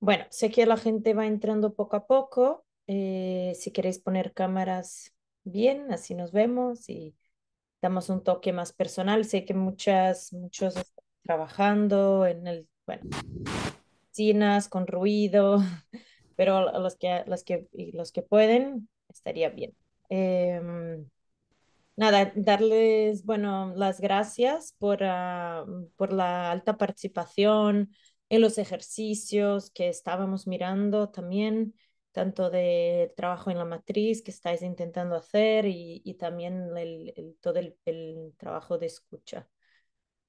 Bueno, sé que la gente va entrando poco a poco. Eh, si queréis poner cámaras bien, así nos vemos y damos un toque más personal. Sé que muchas, muchos están trabajando en el, bueno, con ruido, pero los que, los que, los que pueden, estaría bien. Em, nada, darles, bueno, las gracias por ah, la alta participación, en los ejercicios que estábamos mirando también, tanto de trabajo en la matriz que estáis intentando hacer y, también el, todo el, trabajo de escucha.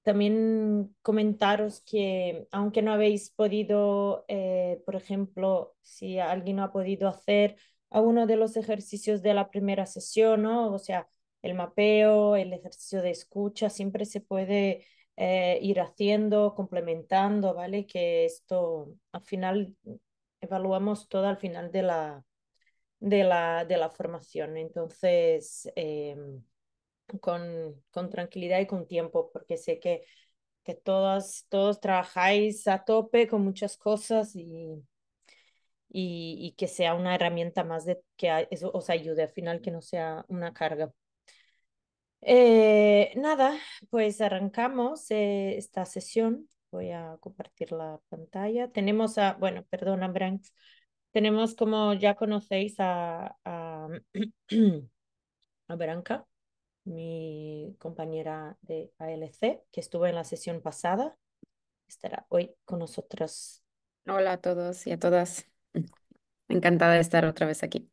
También comentaros que aunque no habéis podido, eh, por ejemplo, si alguien no ha podido hacer alguno de los ejercicios de la primera sesión, O sea, el mapeo, el ejercicio de escucha, siempre se puede eh, ir haciendo, complementando, ¿vale? Que esto al final evaluamos todo al final de la, de la, de la formación. Entonces, eh, con, con, tranquilidad y con tiempo, porque sé que, que todas, todos trabajáis a tope con muchas cosas y, y, y que sea una herramienta más de que eso os ayude al final, que no sea una carga. Eh, nada, pues arrancamos eh, esta sesión. Voy a compartir la pantalla. Tenemos a, bueno, perdona, Branks. Tenemos como ya conocéis a, a, Branca, mi compañera de ALC, que estuvo en la sesión pasada. Estará hoy con nosotros. Hola a todos y a todas. Encantada de estar otra vez aquí.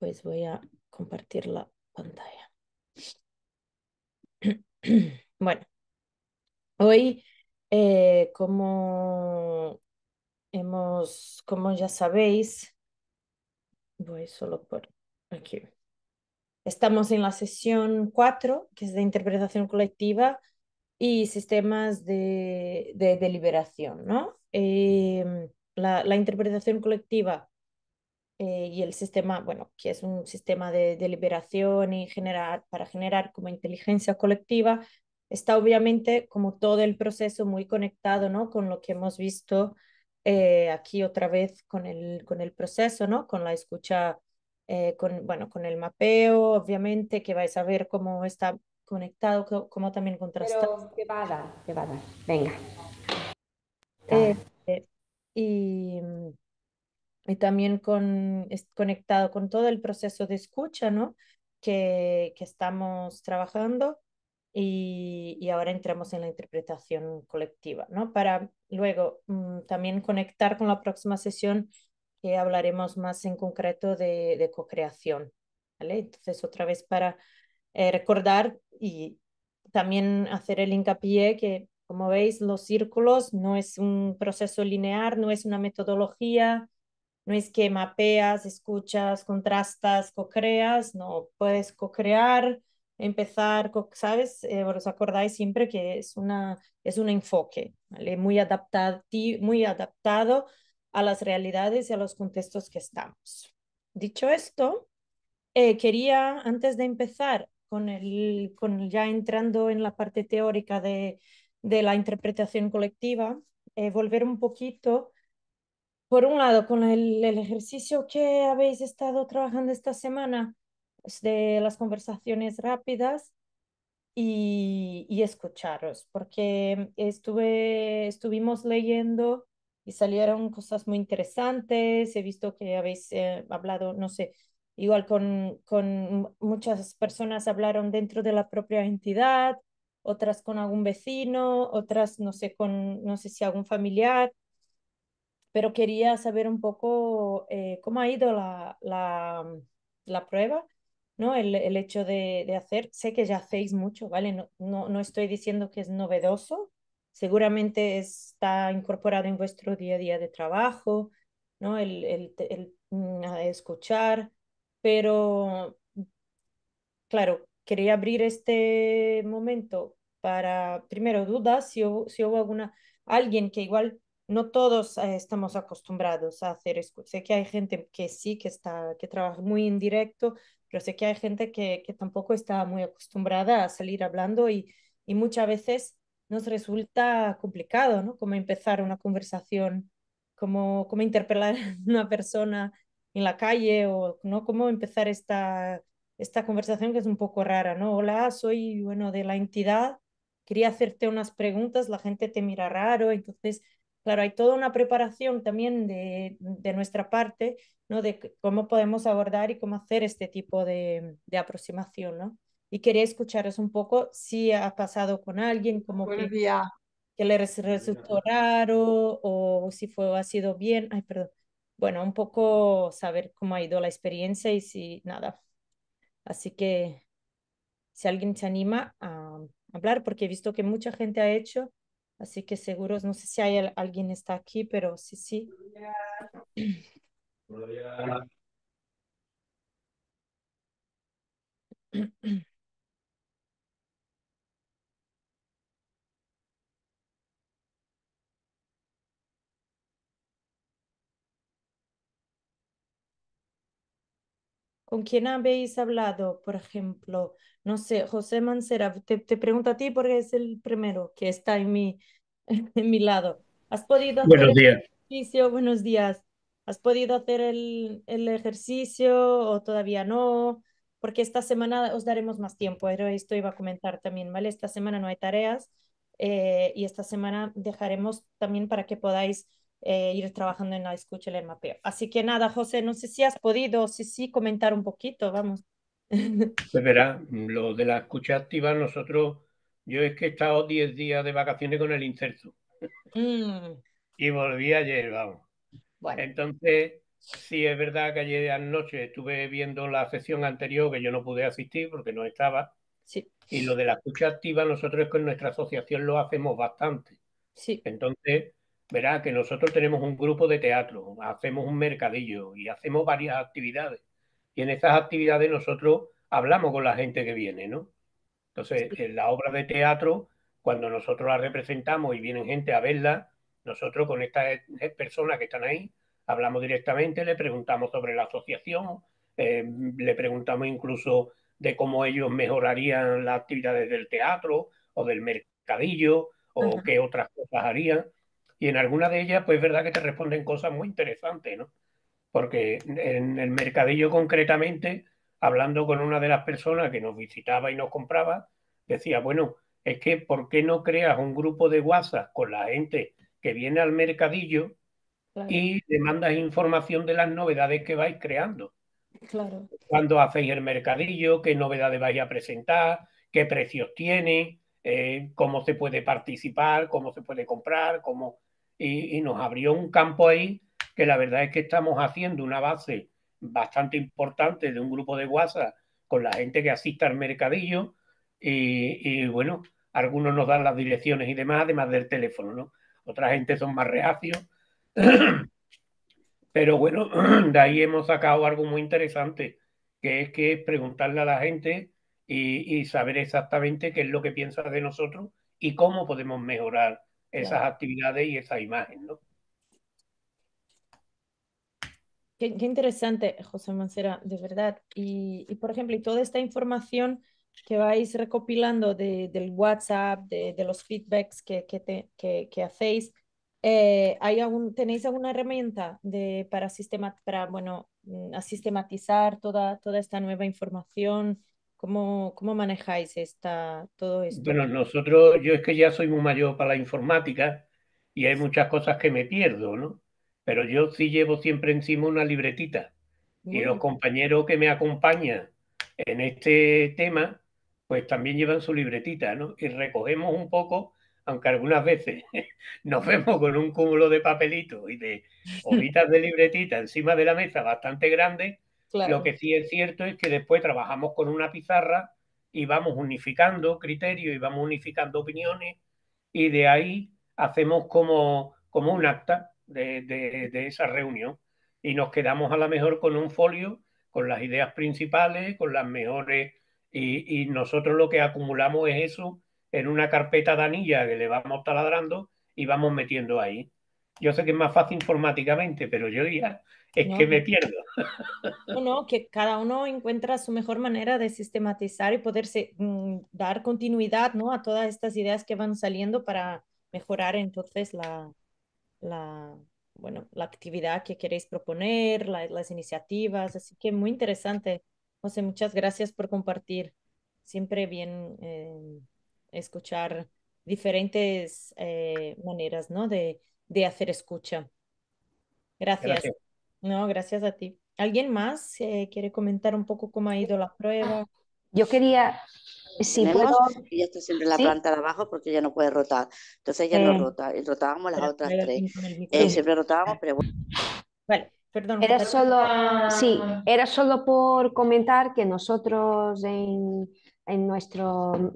pues voy a compartir la pantalla. Bueno, hoy, eh, como hemos, como ya sabéis, voy solo por aquí. Estamos en la sesión 4, que es de interpretación colectiva y sistemas de, deliberación, ¿no? Eh, la interpretación colectiva eh, y el sistema, bueno, que es un sistema de, deliberación y generar, para generar como inteligencia colectiva, está obviamente como todo el proceso muy conectado, ¿no? Con lo que hemos visto eh, aquí otra vez con el, con el proceso, ¿no? Con la escucha, eh, con, bueno, con el mapeo, obviamente, que vais a ver cómo está conectado, cómo, también contrastado. Pero que va a dar, que va a dar, venga. y y también con, conectado con todo el proceso de escucha, ¿no? Que, estamos trabajando y, ahora entramos en la interpretación colectiva, ¿no? Para luego mm, también conectar con la próxima sesión que hablaremos más en concreto de, de co-creación, ¿vale? Entonces, otra vez para eh, recordar y también hacer el hincapié que, como veis, los círculos no es un proceso lineal, no es una metodología, no es que mapeas, escuchas, contrastas, co-creas, no, puedes co-crear, empezar, ¿sabes? Eh, os acordáis siempre que es, una, es un enfoque muy, adaptado, muy adaptado a las realidades y a los contextos que estamos. Dicho esto, eh, quería, antes de empezar con el, con ya entrando en la parte teórica de, de la interpretación colectiva, eh, volver un poquito por un lado, con el, ejercicio que habéis estado trabajando esta semana pues, de las conversaciones rápidas y, escucharos, porque estuve, estuvimos leyendo y salieron cosas muy interesantes, he visto que habéis eh, hablado, no sé, igual con, con muchas personas hablaron dentro de la propia entidad, otras con algún vecino, otras no sé, con, no sé si algún familiar pero quería saber un poco eh, cómo ha ido la, mm, la, prueba, ¿no? El, el hecho de, hacer, sé que ya hacéis mucho, ¿vale? No, no, estoy diciendo que es novedoso, seguramente está incorporado en vuestro día a día de trabajo, ¿no? El, el, mm, escuchar, pero mm, claro, quería abrir este momento para, primero, dudas, si, si hubo alguna, alguien que igual no todos eh, estamos acostumbrados a hacer Sé que hay gente que sí, que, está, que trabaja muy en directo, pero sé que hay gente que, tampoco está muy acostumbrada a salir hablando y, muchas veces nos resulta complicado, ¿no? Como empezar una conversación, cómo como interpelar a una persona en la calle o, ¿no? Cómo empezar esta, esta conversación que es un poco rara, ¿no? Hola, soy, bueno, de la entidad, quería hacerte unas preguntas, la gente te mira raro, entonces Claro, hay toda una preparación también de, nuestra parte, ¿no? De cómo podemos abordar y cómo hacer este tipo de, aproximación, ¿no? Y quería escucharos un poco si ha pasado con alguien, como que, que, le resultó raro o si fue ha sido bien. Ay, perdón. Bueno, un poco saber cómo ha ido la experiencia y si nada. Así que si alguien se anima a hablar, porque he visto que mucha gente ha hecho Así que seguros, no sé si hay alguien está aquí, pero sí, sí. ¿Con quién habéis hablado? Por ejemplo, no sé, José Mancera, te, te pregunto a ti porque es el primero que está en mi, en mi lado. ¿Has podido hacer Buenos días. El ejercicio? ¿Has podido hacer el, ejercicio o todavía no? Porque esta semana os daremos más tiempo, pero esto iba a comentar también, ¿vale? Esta semana no hay tareas, eh, y esta semana dejaremos también para que podáis eh, ir trabajando en la escucha y el mapeo. Así que nada, José, no sé si has podido, si sí, comentar un poquito, vamos. Pues verá, lo de la escucha activa, nosotros, yo es que he estado 10 días de vacaciones con el incerto. Mm. Y volví ayer, vamos. Bueno. Entonces, sí es verdad que ayer anoche estuve viendo la sesión anterior que yo no pude asistir porque no estaba. Sí. Y lo de la escucha activa, nosotros con nuestra asociación lo hacemos bastante. Sí. Entonces, Verá que nosotros tenemos un grupo de teatro, hacemos un mercadillo y hacemos varias actividades. Y en esas actividades nosotros hablamos con la gente que viene, ¿no? Entonces, en la obra de teatro, cuando nosotros la representamos y vienen gente a verla, nosotros con estas personas que están ahí, hablamos directamente, le preguntamos sobre la asociación, eh, le preguntamos incluso de cómo ellos mejorarían las actividades del teatro o del mercadillo o qué otras cosas harían. Y en alguna de ellas, pues es verdad que te responden cosas muy interesantes, ¿no? Porque en el mercadillo concretamente, hablando con una de las personas que nos visitaba y nos compraba, decía, bueno, es que ¿por qué no creas un grupo de WhatsApp con la gente que viene al mercadillo y le mandas información de las novedades que vais creando? Claro. Cuando hacéis el mercadillo, qué novedades vais a presentar, qué precios tiene, eh, cómo se puede participar, cómo se puede comprar, cómo y, nos abrió un campo ahí que la verdad es que estamos haciendo una base bastante importante de un grupo de WhatsApp con la gente que asista al mercadillo y, bueno, algunos nos dan las direcciones y demás, además del teléfono, ¿no? Otra gente son más reacios. Pero bueno, de ahí hemos sacado algo muy interesante, que es que preguntarle a la gente y, saber exactamente qué es lo que piensa de nosotros y cómo podemos mejorar esas actividades y esa imagen, ¿no? Qué, interesante, José Mancera, de verdad. Y, por ejemplo, y toda esta información que vais recopilando de, del WhatsApp, de, los feedbacks que, hacéis, eh, ¿hay algún, ¿tenéis alguna herramienta de, para, sistema, bueno, mm, a sistematizar toda, toda esta nueva información? ¿Cómo, manejáis esta, todo esto? Bueno, nosotros, yo es que ya soy muy mayor para la informática y hay muchas cosas que me pierdo, ¿no? Pero yo sí llevo siempre encima una libretita. y los compañeros que me acompañan en este tema, pues también llevan su libretita, ¿no? Y recogemos un poco, aunque algunas veces nos vemos con un cúmulo de papelitos y de hojitas de libretita encima de la mesa bastante grande, lo que sí es cierto es que después trabajamos con una pizarra y vamos unificando criterios y vamos unificando opiniones y de ahí hacemos como, como un acta de, de, esa reunión y nos quedamos a lo mejor con un folio, con las ideas principales, con las mejores y, nosotros lo que acumulamos es eso en una carpeta de anilla que le vamos taladrando y vamos metiendo ahí. Yo sé que es más fácil informáticamente, pero yo diría, es que me pierdo. No, que cada uno encuentra su mejor manera de sistematizar y poderse mm, dar continuidad ¿no? a todas estas ideas que van saliendo para mejorar entonces la, la, bueno, la actividad que queréis proponer, las iniciativas. Así que muy interesante. José, muchas gracias por compartir. Siempre bien eh, escuchar diferentes eh, maneras ¿no? de, de hacer escucha. Gracias. No, gracias a ti. ¿Alguien más eh, quiere comentar un poco cómo ha ido la prueba? Yo quería, si puedo... ya está siempre la planta de abajo porque ya no puede rotar. Entonces ya no eh, rota, y rotábamos las otras tres. Eh, siempre rotábamos, pero bueno. Vale. Perdón, era solo, sí, era solo por comentar que nosotros en, en nuestro,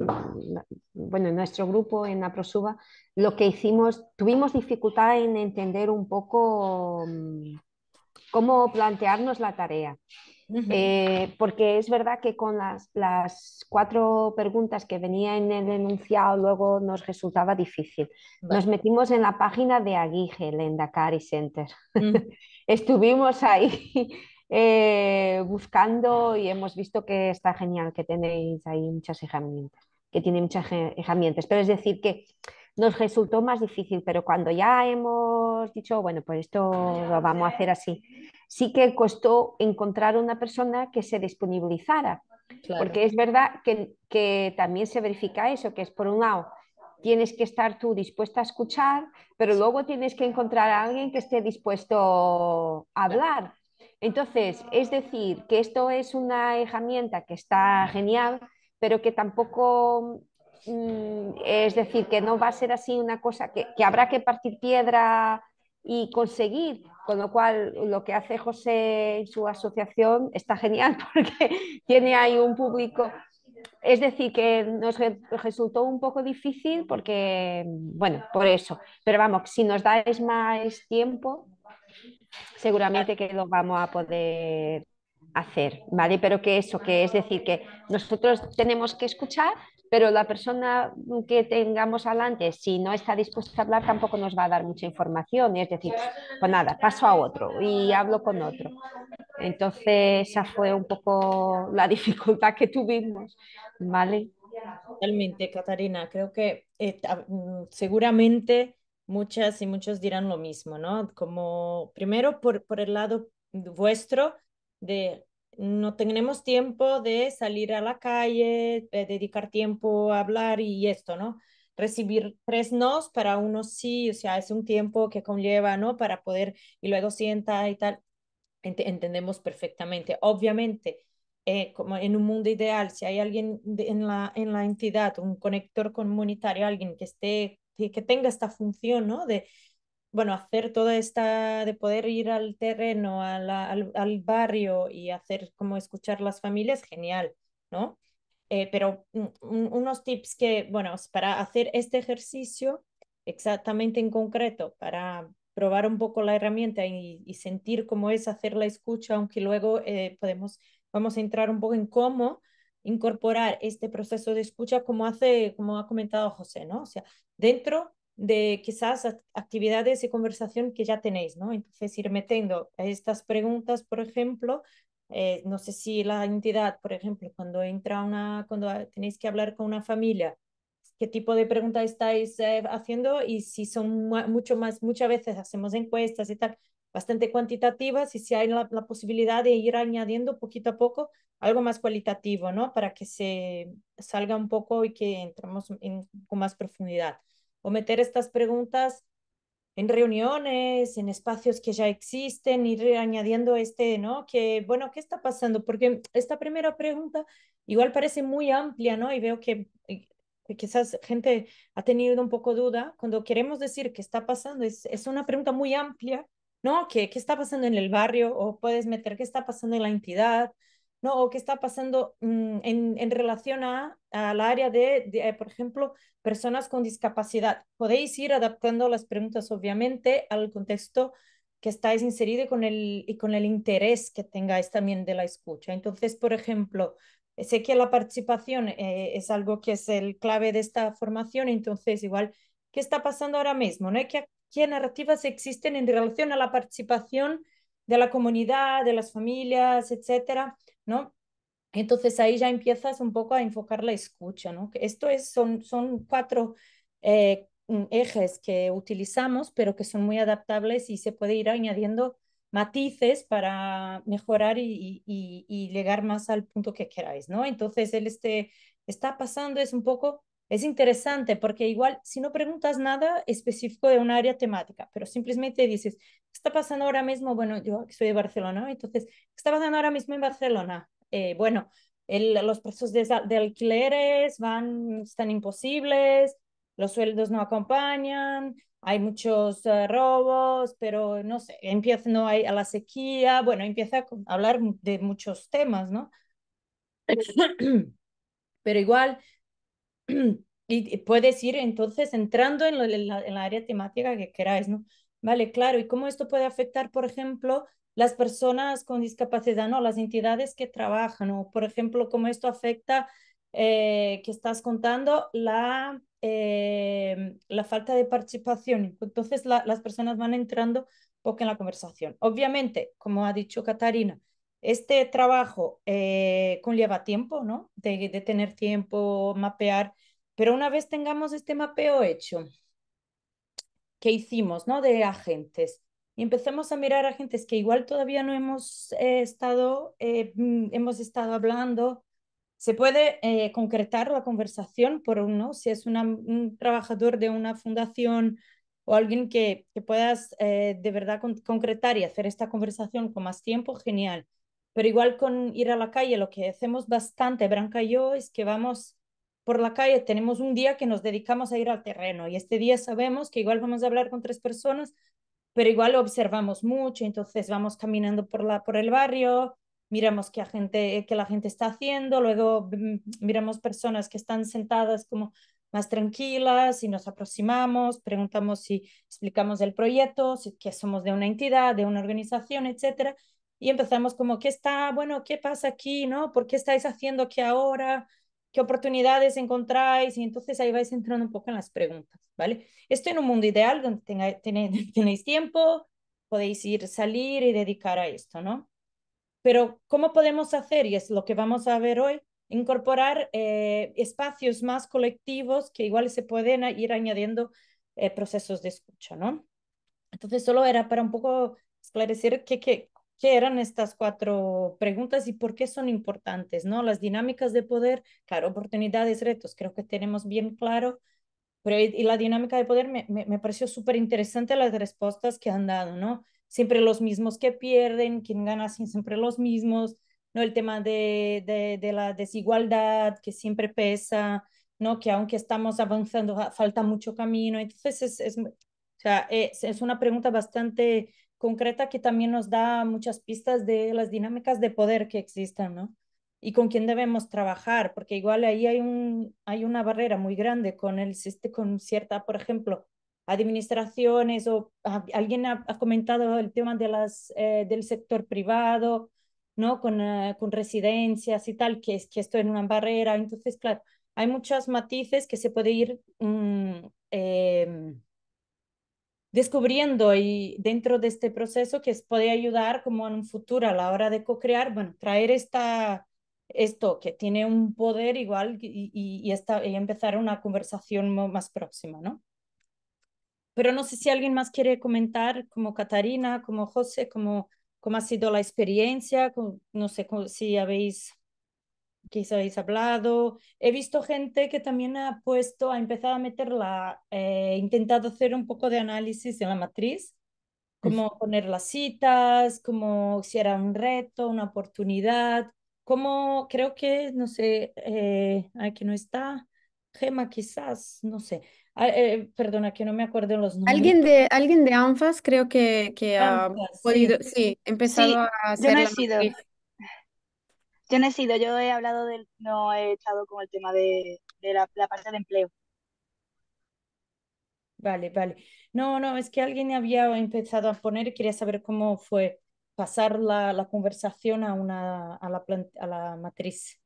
bueno, en nuestro grupo, en APROSUBA, lo que hicimos, tuvimos dificultad en entender un poco mm, cómo plantearnos la tarea. Eh, porque es verdad que con las, las cuatro preguntas que venía en el enunciado luego nos resultaba difícil. Nos metimos en la página de Aguije, el Endacari Center. Estuvimos ahí eh, buscando y hemos visto que está genial, que tenéis ahí muchas herramientas, que tiene muchas herramientas. Pero es decir, que nos resultó más difícil, pero cuando ya hemos dicho, bueno, pues esto lo vamos a hacer así, sí que costó encontrar una persona que se disponibilizara. Porque es verdad que, que también se verifica eso, que es por un lado tienes que estar tú dispuesta a escuchar, pero luego tienes que encontrar a alguien que esté dispuesto a hablar. Entonces, es decir, que esto es una herramienta que está genial, pero que tampoco, mm, es decir, que no va a ser así una cosa que, habrá que partir piedra y conseguir, con lo cual lo que hace José en su asociación está genial porque tiene ahí un público. Es decir, que nos resultó un poco difícil porque, bueno, por eso. Pero vamos, si nos dais más tiempo, seguramente que lo vamos a poder hacer, ¿vale? Pero que eso, que es decir, que nosotros tenemos que escuchar, pero la persona que tengamos adelante, si no está dispuesta a hablar, tampoco nos va a dar mucha información, es decir, pues nada, paso a otro y hablo con otro. Entonces, esa fue un poco la dificultad que tuvimos, ¿vale? Totalmente, Catarina, creo que eh, mm, seguramente muchas y muchos dirán lo mismo, ¿no? Como primero por, por el lado vuestro de no tenemos tiempo de salir a la calle, eh, dedicar tiempo a hablar y esto, ¿no? Recibir tres nos para uno sí, o sea, es un tiempo que conlleva, ¿no? Para poder y luego sienta y tal. entendemos perfectamente. Obviamente, eh, como en un mundo ideal, si hay alguien en, la, en la entidad, un conector comunitario, alguien que esté que tenga esta función, ¿no? De, bueno, hacer toda esta, de poder ir al terreno, al, barrio y hacer como escuchar las familias, genial, ¿no? Eh, pero unos tips que, bueno, para hacer este ejercicio exactamente en concreto, para probar un poco la herramienta y, sentir cómo es hacer la escucha, aunque luego eh, podemos, vamos a entrar un poco en cómo incorporar este proceso de escucha como hace, como ha comentado José, ¿no? O sea, dentro de quizás actividades y conversación que ya tenéis, ¿no? Entonces ir metiendo estas preguntas, por ejemplo, eh, no sé si la entidad, por ejemplo, cuando entra una, cuando tenéis que hablar con una familia, qué tipo de preguntas estáis eh, haciendo y si son mucho más, muchas veces hacemos encuestas y tal, bastante cuantitativas y si hay la, posibilidad de ir añadiendo poquito a poco algo más cualitativo, ¿no? Para que se salga un poco y que entremos en, con más profundidad. O meter estas preguntas en reuniones, en espacios que ya existen, ir añadiendo este, ¿no? Que, bueno, ¿qué está pasando? Porque esta primera pregunta igual parece muy amplia, ¿no? Y veo que, que quizás gente ha tenido un poco duda. Cuando queremos decir qué está pasando, es, es una pregunta muy amplia ¿no? ¿Qué, ¿Qué está pasando en el barrio? O puedes meter qué está pasando en la entidad, ¿no? O qué está pasando mm, en, en, relación a, al área de, por ejemplo, personas con discapacidad. Podéis ir adaptando las preguntas, obviamente, al contexto que estáis inserido y con el, y con el interés que tengáis también de la escucha. Entonces, por ejemplo, sé que la participación eh, es algo que es el clave de esta formación, entonces igual, ¿qué está pasando ahora mismo? ¿no? ¿Qué, qué narrativas existen en relación a la participación de la comunidad, de las familias, etcétera, ¿no? Entonces ahí ya empiezas un poco a enfocar la escucha, ¿no? Esto es, son, son cuatro eh, mm, ejes que utilizamos, pero que son muy adaptables y se puede ir añadiendo matices para mejorar y, llegar más al punto que queráis, ¿no? Entonces, él este, está pasando, es un poco es interesante porque igual si no preguntas nada específico de un área temática, pero simplemente dices, ¿qué está pasando ahora mismo? Bueno, yo soy de Barcelona, entonces, ¿qué está pasando ahora mismo en Barcelona? Eh, bueno, los precios de, alquileres van, están imposibles, los sueldos no acompañan, hay muchos eh, robos, pero no sé, empieza, no a la sequía, bueno, empieza a hablar de muchos temas, ¿no? pero igual y puedes ir entonces entrando en, la, área temática que queráis, ¿no? Vale, claro. ¿Y cómo esto puede afectar, por ejemplo, las personas con discapacidad, no, las entidades que trabajan, o por ejemplo, cómo esto afecta, eh, que estás contando, la, eh, la falta de participación. Entonces, las personas van entrando poco en la conversación. Obviamente, como ha dicho Catarina, este trabajo eh, conlleva tiempo, ¿no? De, tener tiempo, mapear, pero una vez tengamos este mapeo hecho, que hicimos, ¿no? De agentes. Y empecemos a mirar agentes que igual todavía no hemos eh, estado, eh, mm, hemos estado hablando. Se puede concretar la conversación por uno, si es un trabajador de una fundación o alguien que, que puedas de verdad concretar y hacer esta conversación con más tiempo, genial. Pero igual con ir a la calle, lo que hacemos bastante, Branca y yo, es que vamos por la calle, tenemos un día que nos dedicamos a ir al terreno y este día sabemos que igual vamos a hablar con tres personas, pero igual observamos mucho, entonces vamos caminando por, la, por el barrio, miramos qué, gente, qué la gente está haciendo, luego mm, miramos personas que están sentadas como más tranquilas y nos aproximamos, preguntamos si explicamos el proyecto, si que somos de una entidad, de una organización, etcétera y empezamos como, ¿qué está, bueno, qué pasa aquí, no? ¿Por qué estáis haciendo qué ahora? ¿Qué oportunidades encontráis? Y entonces ahí vais entrando un poco en las preguntas, ¿vale? Esto en un mundo ideal donde tenéis, tiempo, podéis ir, salir y dedicar a esto, ¿no? Pero ¿cómo podemos hacer? Y es lo que vamos a ver hoy, incorporar eh, espacios más colectivos que igual se pueden ir añadiendo eh, procesos de escucha, ¿no? Entonces, solo era para un poco esclarecer qué, qué, eran estas cuatro preguntas y por qué son importantes, ¿no? Las dinámicas de poder, claro, oportunidades, retos, creo que tenemos bien claro, pero y, la dinámica de poder me, me, pareció súper interesante las respuestas que han dado, ¿no? Siempre los mismos que pierden, quien gana siempre los mismos, ¿no? El tema de, de, de la desigualdad que siempre pesa, ¿no? Que aunque estamos avanzando, ah, falta mucho camino. Entonces, es, es, o sea, es, es una pregunta bastante concreta que también nos da muchas pistas de las dinámicas de poder que existen, ¿no? Y con quién debemos trabajar, porque igual ahí hay, un, hay una barrera muy grande con, el, con cierta, por ejemplo, administraciones o ah, alguien ha, comentado el tema de las, eh, del sector privado, ¿no? Con, eh, con residencias y tal, que, es, que esto es una barrera. Entonces, claro, hay muchos matices que se puede ir mm, em, descubriendo y dentro de este proceso que puede ayudar como en un futuro a la hora de co-crear, bueno, traer esta, esto que tiene un poder igual y, y, y, esta, y empezar una conversación más próxima, ¿no? Pero no sé si alguien más quiere comentar, como Catarina, como José, como cómo ha sido la experiencia, no sé si habéis que habéis hablado. He visto gente que también ha puesto, ha empezado a meterla, eh, intentado hacer un poco de análisis en la matriz, mm. como poner las citas, como si era un reto, una oportunidad, como creo que, no sé, eh, aquí no está, Gema quizás, no sé. Ah, eh, perdona, que no me acuerdo los nombres. Alguien de, alguien de ANFAS creo que, que ha podido, sí, empezado a hacer yo no he sido, yo he hablado del, no he estado con el tema de, la, parte de empleo. Vale, vale. No, no, es que alguien había empezado a poner, y quería saber cómo fue pasar la, conversación a, una, a, la a la matriz,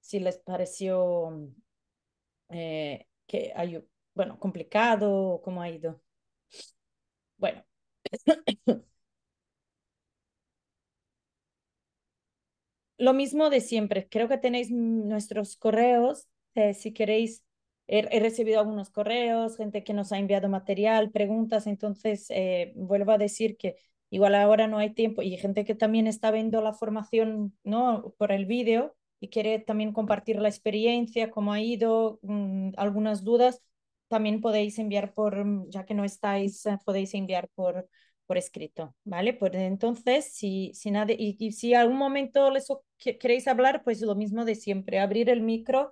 si les pareció eh, que hay, bueno, complicado o cómo ha ido. Bueno. lo mismo de siempre, creo que tenéis nuestros correos, eh, si queréis, he, recibido algunos correos, gente que nos ha enviado material, preguntas, entonces eh, vuelvo a decir que igual ahora no hay tiempo y gente que también está viendo la formación ¿no? por el vídeo y quiere también compartir la experiencia, cómo ha ido, mm, algunas dudas, también podéis enviar por, ya que no estáis, eh, podéis enviar por, por escrito, ¿vale? Pues entonces, si, si nadie, y, si algún momento les queréis hablar, pues lo mismo de siempre, abrir el micro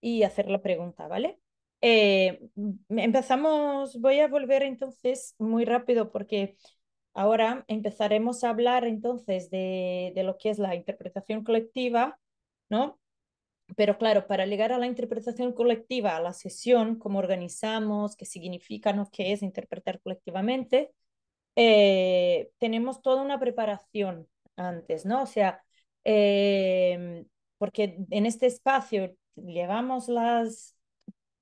y hacer la pregunta, ¿vale? Eh, empezamos, voy a volver entonces muy rápido porque ahora empezaremos a hablar entonces de, de lo que es la interpretación colectiva, ¿no? Pero claro, para llegar a la interpretación colectiva, a la sesión, cómo organizamos, qué significa, ¿no? qué es interpretar colectivamente, eh, tenemos toda una preparación antes, ¿no? O sea, em, porque en este espacio llevamos las,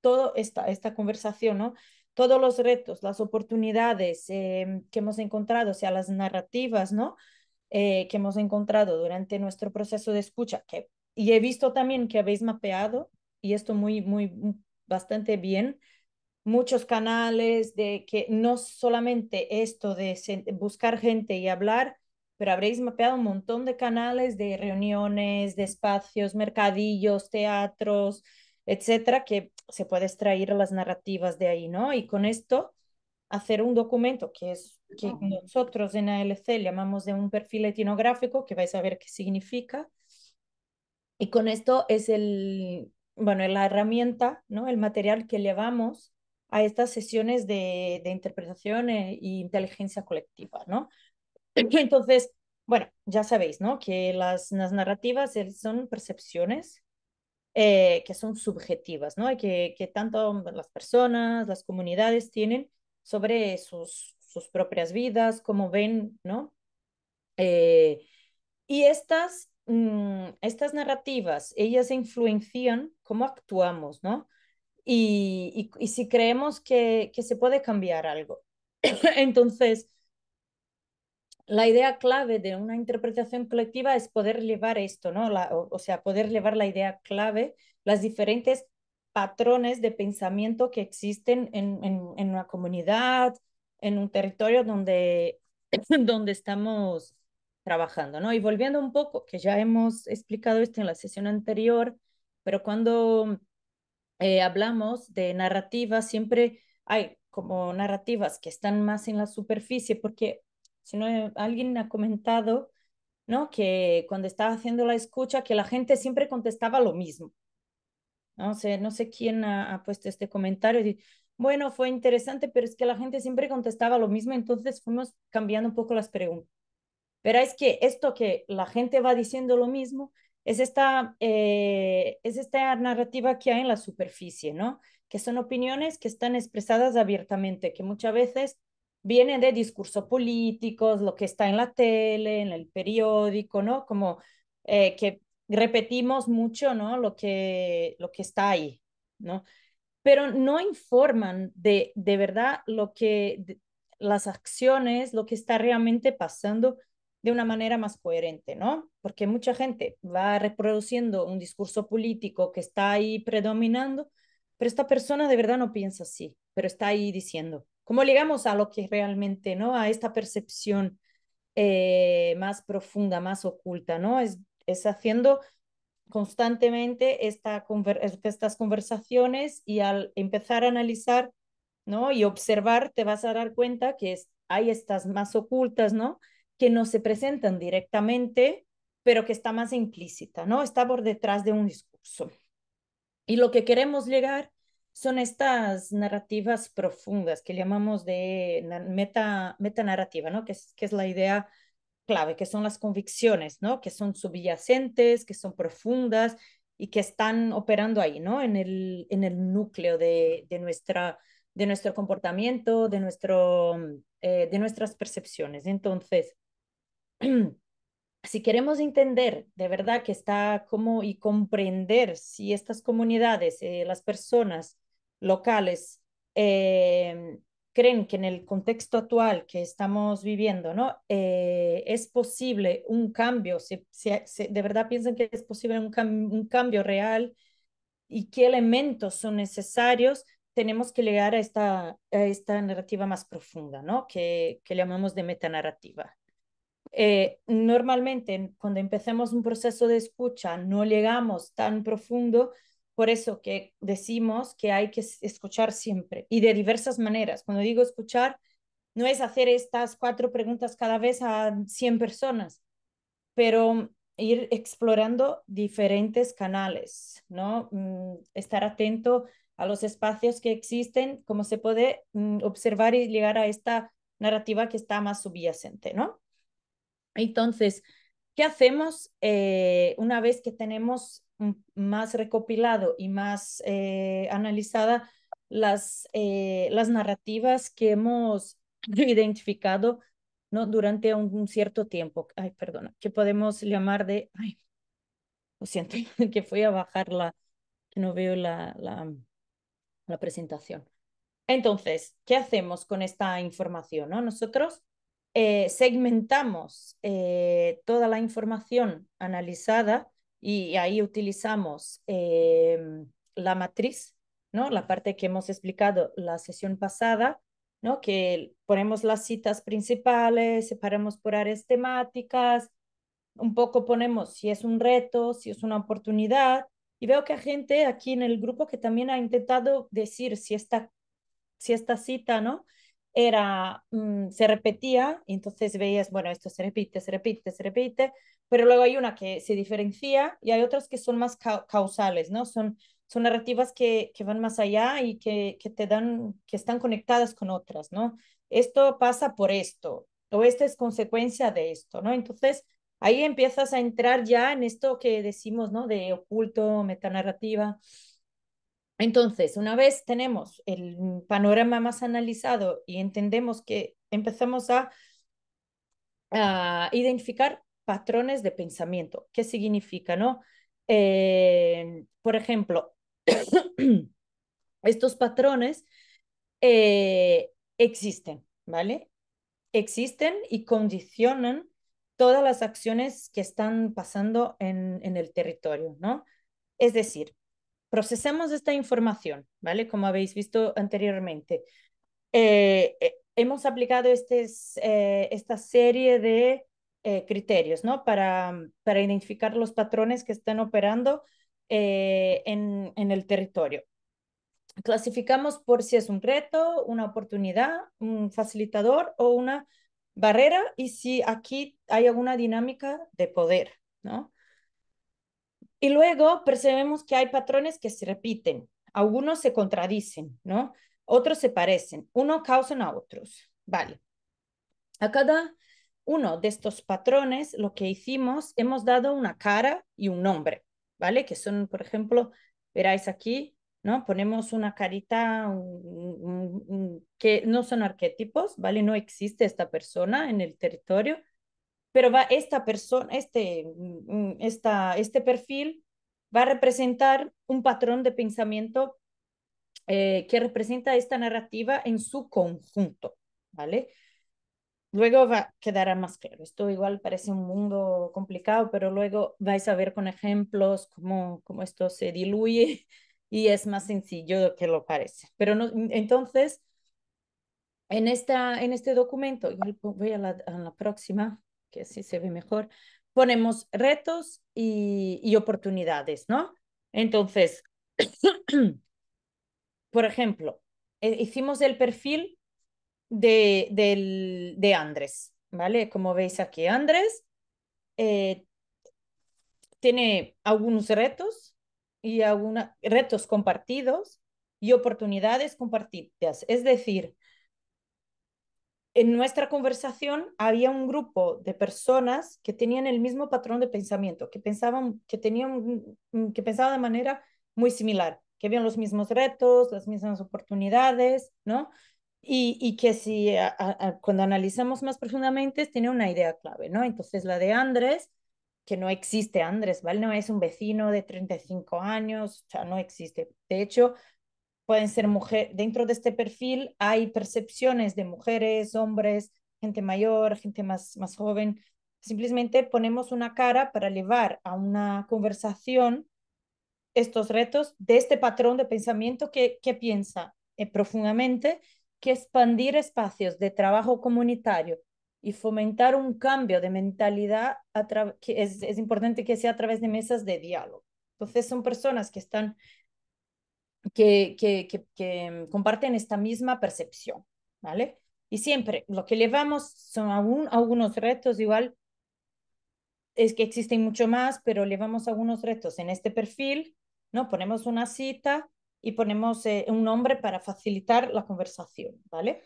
toda esta, esta conversación, ¿no? Todos los retos, las oportunidades em, que hemos encontrado, o sea, las narrativas, ¿no? Eh, que hemos encontrado durante nuestro proceso de escucha, que, y he visto también que habéis mapeado, y esto muy, muy, bastante bien, muchos canales de que no solamente esto de buscar gente y hablar, pero habréis mapeado un montón de canales de reuniones, de espacios, mercadillos, teatros, etcétera, que se puede extraer las narrativas de ahí, ¿no? Y con esto hacer un documento que es que nosotros en ALC llamamos de un perfil etnográfico, que vais a ver qué significa. Y con esto es el, bueno, la herramienta, ¿no? El material que llevamos a estas sesiones de, interpretación e, inteligencia colectiva, ¿no? Entonces, bueno, ya sabéis, ¿no? Que las, narrativas son percepciones eh, que son subjetivas, ¿no? que, que tanto las personas, las comunidades tienen sobre sus, sus propias vidas, cómo ven, ¿no? Eh, y estas, mm, estas narrativas, ellas influencian cómo actuamos, ¿no? y, si creemos que, que se puede cambiar algo. Entonces, la idea clave de una interpretación colectiva es poder llevar esto, ¿no? La, o, sea, poder llevar la idea clave, las diferentes patrones de pensamiento que existen en, en, en una comunidad, en un territorio donde, donde estamos trabajando, ¿no? Y volviendo un poco, que ya hemos explicado esto en la sesión anterior, pero cuando eh, hablamos de narrativas, siempre hay como narrativas que están más en la superficie, porque si no, eh, alguien ha comentado, ¿no? Que cuando estaba haciendo la escucha, que la gente siempre contestaba lo mismo. No sé, no sé quién ha, puesto este comentario. Y, bueno, fue interesante, pero es que la gente siempre contestaba lo mismo, entonces fuimos cambiando un poco las preguntas. Pero es que esto que la gente va diciendo lo mismo es esta, eh, es esta narrativa que hay en la superficie, ¿no? Que son opiniones que están expresadas abiertamente, que muchas veces vienen de discursos políticos, lo que está en la tele, en el periódico, ¿no? Como eh, que repetimos mucho, ¿no? Lo que, lo que está ahí, ¿no? Pero no informan de, de verdad lo que, las acciones, lo que está realmente pasando de una manera más coherente, ¿no? Porque mucha gente va reproduciendo un discurso político que está ahí predominando, pero esta persona de verdad no piensa así, pero está ahí diciendo. ¿Cómo llegamos a lo que realmente, ¿no? A esta percepción eh, más profunda, más oculta, ¿no? Es, es haciendo constantemente estas conversaciones y al empezar a analizar, ¿no? Y observar, te vas a dar cuenta que es, hay estas más ocultas, ¿no? que no se presentan directamente, pero que está más implícita, ¿no? Está por detrás de un discurso. Y lo que queremos llegar son estas narrativas profundas que llamamos de meta, narrativa, ¿no? Que es, la idea clave, que son las convicciones, ¿no? Que son subyacentes, que son profundas y que están operando ahí, ¿no? En el, en el núcleo de, nuestra, de nuestro comportamiento, de, nuestro, eh, de nuestras percepciones. Entonces, si queremos entender de verdad que está como y comprender si estas comunidades, eh, las personas locales eh, creen que en el contexto actual que estamos viviendo, ¿no? Eh, es posible un cambio, si, de verdad piensan que es posible un, cambio real y qué elementos son necesarios, tenemos que llegar a esta, esta narrativa más profunda, ¿no? Que, que llamamos de metanarrativa. Eh, normalmente cuando empecemos un proceso de escucha no llegamos tan profundo, por eso que decimos que hay que escuchar siempre y de diversas maneras. Cuando digo escuchar, no es hacer estas cuatro preguntas cada vez a 100 personas, pero ir explorando diferentes canales, ¿no? Mm, estar atento a los espacios que existen, cómo se puede mm, observar y llegar a esta narrativa que está más subyacente, ¿no? Entonces, ¿qué hacemos eh, una vez que tenemos más recopilado y más eh, analizada las, eh, las narrativas que hemos identificado ¿no? durante un, cierto tiempo? Ay, perdona, que podemos llamar de... Ay, lo siento, que fui a bajar la... no veo la, la, la presentación. Entonces, ¿qué hacemos con esta información? ¿no? Nosotros eh, segmentamos eh, toda la información analizada y ahí utilizamos em, la matriz, ¿no? la parte que hemos explicado la sesión pasada, ¿no? que ponemos las citas principales, separamos por áreas temáticas, un poco ponemos si es un reto, si es una oportunidad, y veo que hay gente aquí en el grupo que también ha intentado decir si esta, si esta cita, ¿no? era, mm, se repetía, y entonces veías, bueno, esto se repite, se repite, se repite, pero luego hay una que se diferencia y hay otras que son más causales, ¿no? Son, son narrativas que, que van más allá y que, te dan, que están conectadas con otras, ¿no? Esto pasa por esto, o esta es consecuencia de esto, ¿no? Entonces, ahí empiezas a entrar ya en esto que decimos, ¿no? De oculto, metanarrativa. Entonces, una vez tenemos el mm, panorama más analizado y entendemos que empezamos a, identificar patrones de pensamiento. ¿Qué significa, no? Eh, por ejemplo, estos patrones eh, existen, ¿vale? Existen y condicionan todas las acciones que están pasando en el territorio, ¿no? Es decir, procesemos esta información, ¿vale? Como habéis visto anteriormente. Eh, eh, hemos aplicado eh, esta serie de criterios, ¿no? Para, para identificar los patrones que están operando en el territorio. Clasificamos por si es un reto, una oportunidad, un facilitador o una barrera y si aquí hay alguna dinámica de poder, ¿no? Y luego percebemos que hay patrones que se repiten, algunos se contradicen, ¿no? Otros se parecen, unos causan a otros. Vale. A cada uno de estos patrones, lo que hicimos, hemos dado una cara y un nombre, ¿vale? Que son, por ejemplo, veráis aquí, ¿no? Ponemos una carita que no son arquetipos, ¿vale? No existe esta persona en el territorio, pero va esta persona, este, mm, mm, esta, este perfil va a representar un patrón de pensamiento eh, que representa esta narrativa en su conjunto, ¿vale? Luego va, quedará más claro. Esto igual parece un mundo complicado, pero luego vais a ver con ejemplos cómo, cómo esto se diluye y es más sencillo que lo parece. Pero no, entonces, en, esta, en este documento, voy a la, a la próxima, que así se ve mejor, ponemos retos y, oportunidades, ¿no? Entonces, por ejemplo, eh, hicimos el perfil de, Andrés, ¿vale? Como veis aquí, Andrés eh, tiene algunos retos y algunos retos compartidos y oportunidades compartidas. Es decir, en nuestra conversación había un grupo de personas que tenían el mismo patrón de pensamiento, que pensaban, que tenían, que de manera muy similar, que habían los mismos retos, las mismas oportunidades, ¿no? Y, que si cuando analizamos más profundamente tiene una idea clave, ¿no? Entonces la de Andrés, que no existe Andrés, ¿vale? No es un vecino de 35 años, o sea, no existe. De hecho, pueden ser mujeres, dentro de este perfil hay percepciones de mujeres, hombres, gente mayor, gente más, más joven. Simplemente ponemos una cara para llevar a una conversación estos retos de este patrón de pensamiento que, que piensa eh, profundamente que expandir espacios de trabajo comunitario y fomentar un cambio de mentalidad que es, es importante que sea a través de mesas de diálogo. Entonces son personas que están que, que, que, comparten esta misma percepción, ¿vale? Y siempre lo que llevamos son aún algunos retos, igual es que existen mucho más, pero llevamos algunos retos en este perfil, ¿no? Ponemos una cita y ponemos eh, un nombre para facilitar la conversación, ¿vale?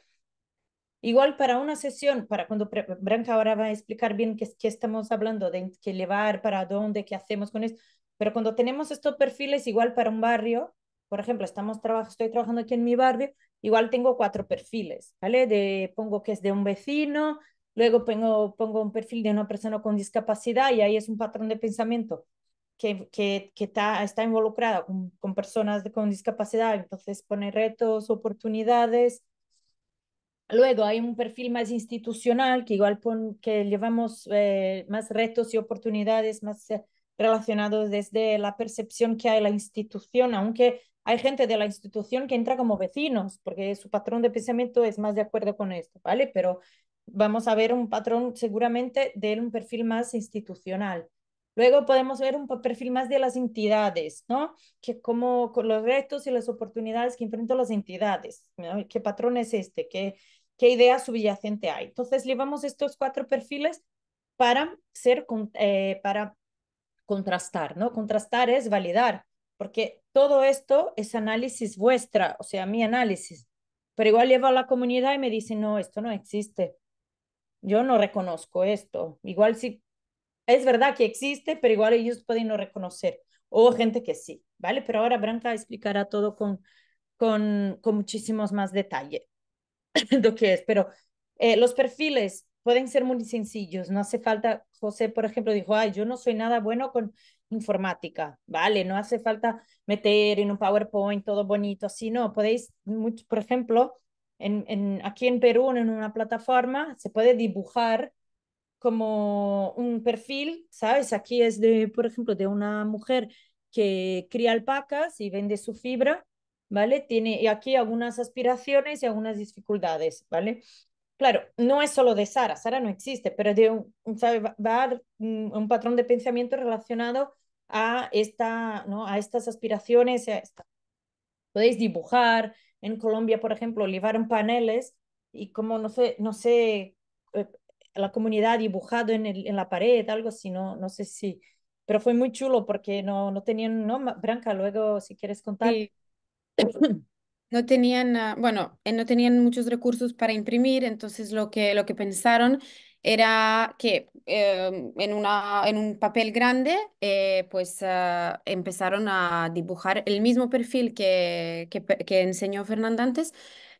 Igual para una sesión, para cuando Branca ahora va a explicar bien qué, qué estamos hablando, de qué llevar, para dónde, qué hacemos con esto, pero cuando tenemos estos perfiles igual para un barrio, por ejemplo, estamos estoy trabajando aquí en mi barrio, igual tengo cuatro perfiles, ¿vale? De, pongo que es de un vecino, luego pongo, pongo un perfil de una persona con discapacidad y ahí es un patrón de pensamiento que, que, que está involucrada con, personas con discapacidad, entonces pone retos, oportunidades. Luego hay un perfil más institucional que igual pon, que llevamos eh, más retos y oportunidades más eh, relacionados desde la percepción que hay la institución, aunque hay gente de la institución que entra como vecinos, porque su patrón de pensamiento es más de acuerdo con esto, ¿vale? Pero vamos a ver un patrón seguramente de un perfil más institucional. Luego podemos ver un perfil más de las entidades, ¿no? Que como con los retos y las oportunidades que enfrentan las entidades, ¿Qué patrón es este? ¿Qué, ¿Qué idea subyacente hay? Entonces, llevamos estos cuatro perfiles para ser, eh, para contrastar, ¿no? Contrastar es validar porque todo esto es análisis vuestra, o sea, mi análisis. Pero igual llevo a la comunidad y me dice no, esto no existe. Yo no reconozco esto. Igual si es verdad que existe, pero igual ellos pueden no reconocer. O gente que sí, ¿vale? Pero ahora Branca explicará todo con, con, con muchísimos más detalle lo que es. Pero eh, los perfiles pueden ser muy sencillos. No hace falta, José, por ejemplo, dijo, ay, yo no soy nada bueno con informática, ¿vale? No hace falta meter en un PowerPoint todo bonito, así no, podéis, por ejemplo, en, aquí en Perú, en una plataforma, se puede dibujar como un perfil, ¿sabes? Aquí es de, por ejemplo, de una mujer que cría alpacas y vende su fibra, ¿vale? Tiene aquí algunas aspiraciones y algunas dificultades, ¿vale? Claro, no es solo de Sara, Sara no existe, pero de un, va a dar un patrón de pensamiento relacionado a, esta, ¿no? a estas aspiraciones. Podéis dibujar, en Colombia, por ejemplo, llevaron paneles y como no sé, no sé, eh, la comunidad dibujado en, en la pared, algo así, no, no sé si, pero fue muy chulo porque no, no tenían, ¿no? Branca, luego si quieres contar. no tenían, ah, bueno, eh, no tenían muchos recursos para imprimir, entonces lo que, lo que pensaron era que em, en, una, en un papel grande, eh, pues ah, empezaron a dibujar el mismo perfil que, que, enseñó Fernanda antes,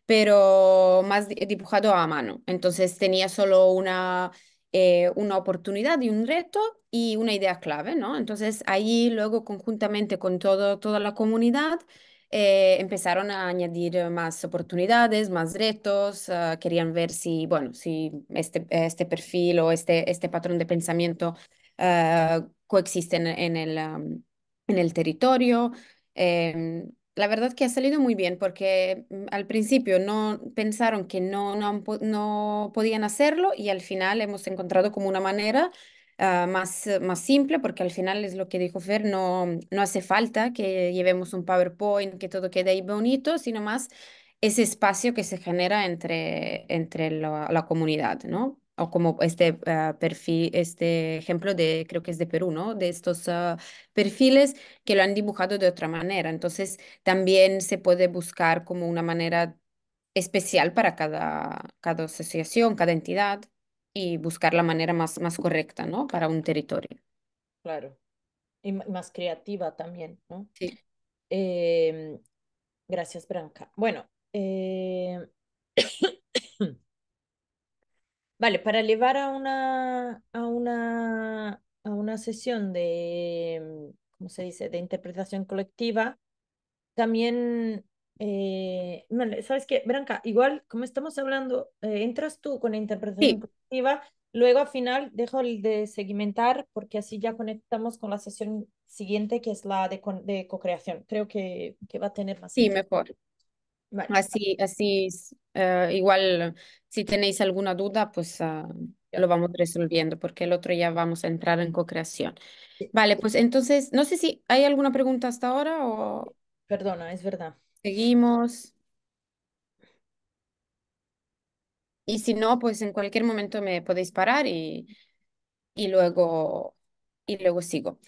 pero más dibujado a mano. Entonces tenía solo una, eh, una oportunidad y un reto y una idea clave, ¿no? Entonces ahí luego conjuntamente con todo, toda la comunidad, eh, empezaron a añadir eh, más oportunidades, más retos, ah, querían ver si, bueno, si este, este perfil o este, este patrón de pensamiento ah, coexiste coexisten en el, en el territorio. Em, la verdad que ha salido muy bien porque mm, al principio no pensaron que no, no, no podían hacerlo y al final hemos encontrado como una manera Ah, más, eh, más simple, porque al final es lo que dijo Fer, no, hace falta que llevemos un PowerPoint, que todo quede ahí bonito, sino más ese espacio que se genera entre, entre la, la comunidad, ¿no? O como este ah, perfil, este ejemplo de, creo que es de Perú, ¿no? De estos ah, perfiles que lo han dibujado de otra manera. Entonces, también se puede buscar como una manera especial para cada, cada asociación, cada entidad y buscar la manera más, más correcta, ¿no? Para un territorio. Claro. Y más creativa también, ¿no? Sí. Em, gracias, Branca. Bueno, eh, vale, para llevar a una, a una, a una sesión de, ¿cómo se dice?, de interpretación colectiva, también eh, ¿sabes qué, Branca? Igual, como estamos hablando, eh, entras tú con la interpretación. colectiva? Luego al final dejo el de segmentar porque así ya conectamos con la sesión siguiente que es la de, de co-creación. Creo que, que, va a tener más. Sí, mejor. Así, así, eh, igual si tenéis alguna duda, pues ah, lo vamos resolviendo porque el otro ya vamos a entrar en co-creación. Vale, pues entonces, no sé si hay alguna pregunta hasta ahora o... Perdona, es verdad. Seguimos. Y si no, pues en cualquier momento me podéis parar y, y, luego, y luego sigo.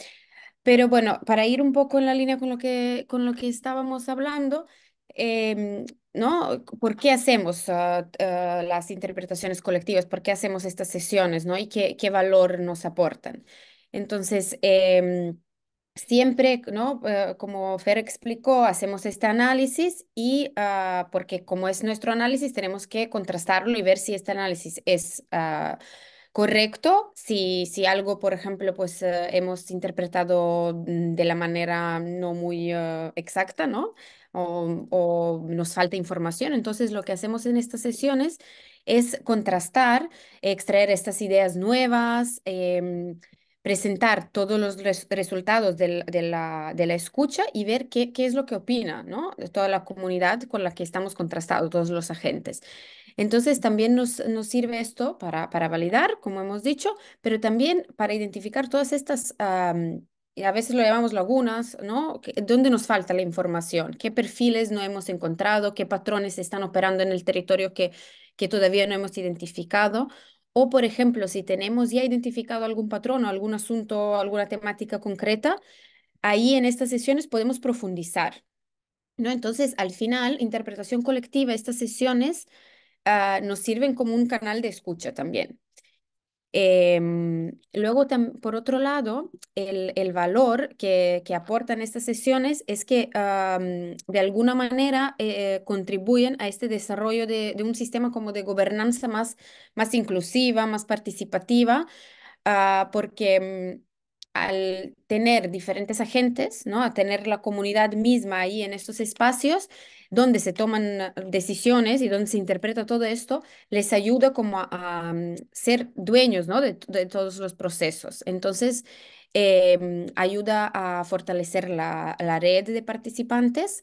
Pero bueno, para ir un poco en la línea con lo que, con lo que estábamos hablando, em, ¿no? ¿Por qué hacemos ah, ah, las interpretaciones colectivas? ¿Por qué hacemos estas sesiones, ¿no? Y qué, qué valor nos aportan. Entonces, em, Siempre, ¿no? Eh, como Fer explicó, hacemos este análisis y ah, porque como es nuestro análisis, tenemos que contrastarlo y ver si este análisis es ah, correcto, si, si algo, por ejemplo, pues eh, hemos interpretado mm, de la manera no muy eh, exacta, ¿no? O, nos falta información. Entonces, lo que hacemos en estas sesiones es contrastar, extraer estas ideas nuevas. Em, presentar todos los resultados de, la, de, la, escucha y ver qué, qué es lo que opina, ¿no? De toda la comunidad con la que estamos contrastados, todos los agentes. Entonces, también nos, nos sirve esto para, para validar, como hemos dicho, pero también para identificar todas estas, um, a veces lo llamamos lagunas, ¿no? ¿Dónde nos falta la información? ¿Qué perfiles no hemos encontrado? ¿Qué patrones están operando en el territorio que, que todavía no hemos identificado? O, por ejemplo, si tenemos ya identificado algún patrón o algún asunto, o alguna temática concreta, ahí en estas sesiones podemos profundizar. ¿no? Entonces, al final, interpretación colectiva, estas sesiones ah, nos sirven como un canal de escucha también. Em, luego, por otro lado, el, valor que, que, aportan estas sesiones es que de alguna manera eh, eh, contribuyen a este desarrollo de, un sistema como de gobernanza más, más inclusiva, más participativa, ah, porque al tener diferentes agentes, ¿no? a tener la comunidad misma ahí en estos espacios donde se toman decisiones y donde se interpreta todo esto, les ayuda como a, mm, ser dueños ¿no? de, todos los procesos. Entonces, em, ayuda a fortalecer la, red de participantes,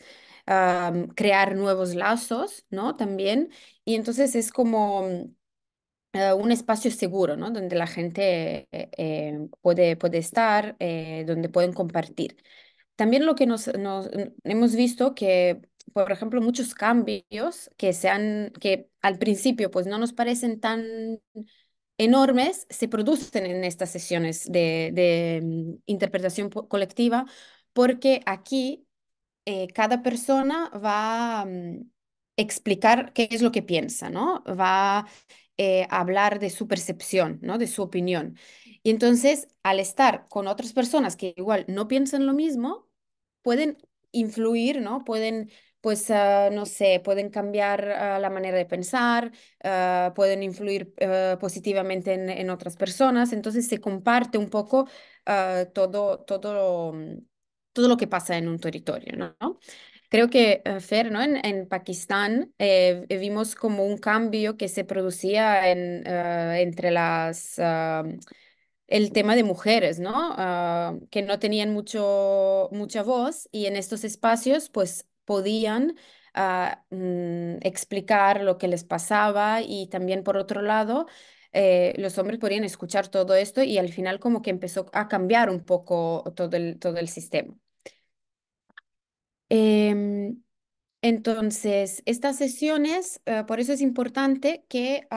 crear nuevos lazos ¿no? también. Y entonces es como mm, eh, un espacio seguro, ¿no? Donde la gente eh, eh, puede, puede estar, donde pueden compartir. También lo que nos, nos, hemos visto que, por ejemplo, muchos cambios que, sean que al principio pues no nos parecen tan enormes se producen en estas sesiones de, mm, interpretación colectiva porque aquí cada persona va a mm, explicar qué es lo que piensa, ¿no? Va a eh, hablar de su percepción, ¿no? De su opinión. Y entonces, al estar con otras personas que igual no piensan lo mismo, pueden influir, ¿no? Pueden pues ah, no sé, pueden cambiar ah, la manera de pensar, ah, pueden influir eh, positivamente en, otras personas, entonces se comparte un poco todo, todo, todo lo que pasa en un territorio, ¿no? Creo que, eh, Fer, en, en Pakistán eh, eh, vimos como un cambio que se producía en, entre las... Ah, el tema de mujeres, ¿no? Ah, que no tenían mucho, mucha voz y en estos espacios pues podían ah, mm, explicar lo que les pasaba y también por otro lado los hombres podían escuchar todo esto y al final como que empezó a cambiar un poco todo el, todo el sistema. Em, entonces, estas sesiones, eh, por eso es importante que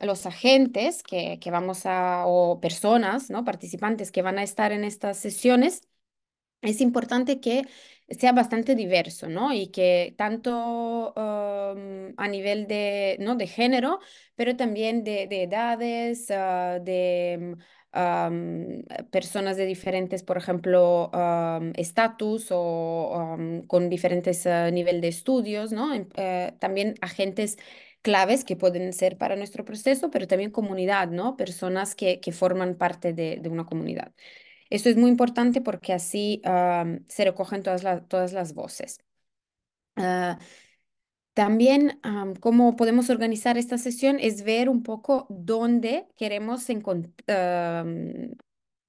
los agentes que, vamos a, o personas, ¿no? participantes que van a estar en estas sesiones, es importante que sea bastante diverso, ¿no? Y que tanto a nivel de, ¿no? de género, pero también de, edades, ah, de personas de diferentes, por ejemplo, estatus o con diferentes eh, niveles de estudios, ¿no? Eh, también agentes claves que pueden ser para nuestro proceso, pero también comunidad, ¿no? Personas que, forman parte de, una comunidad. Esto es muy importante porque así se recogen todas, todas las voces. Ah, también cómo podemos organizar esta sesión es ver un poco dónde queremos encontrar,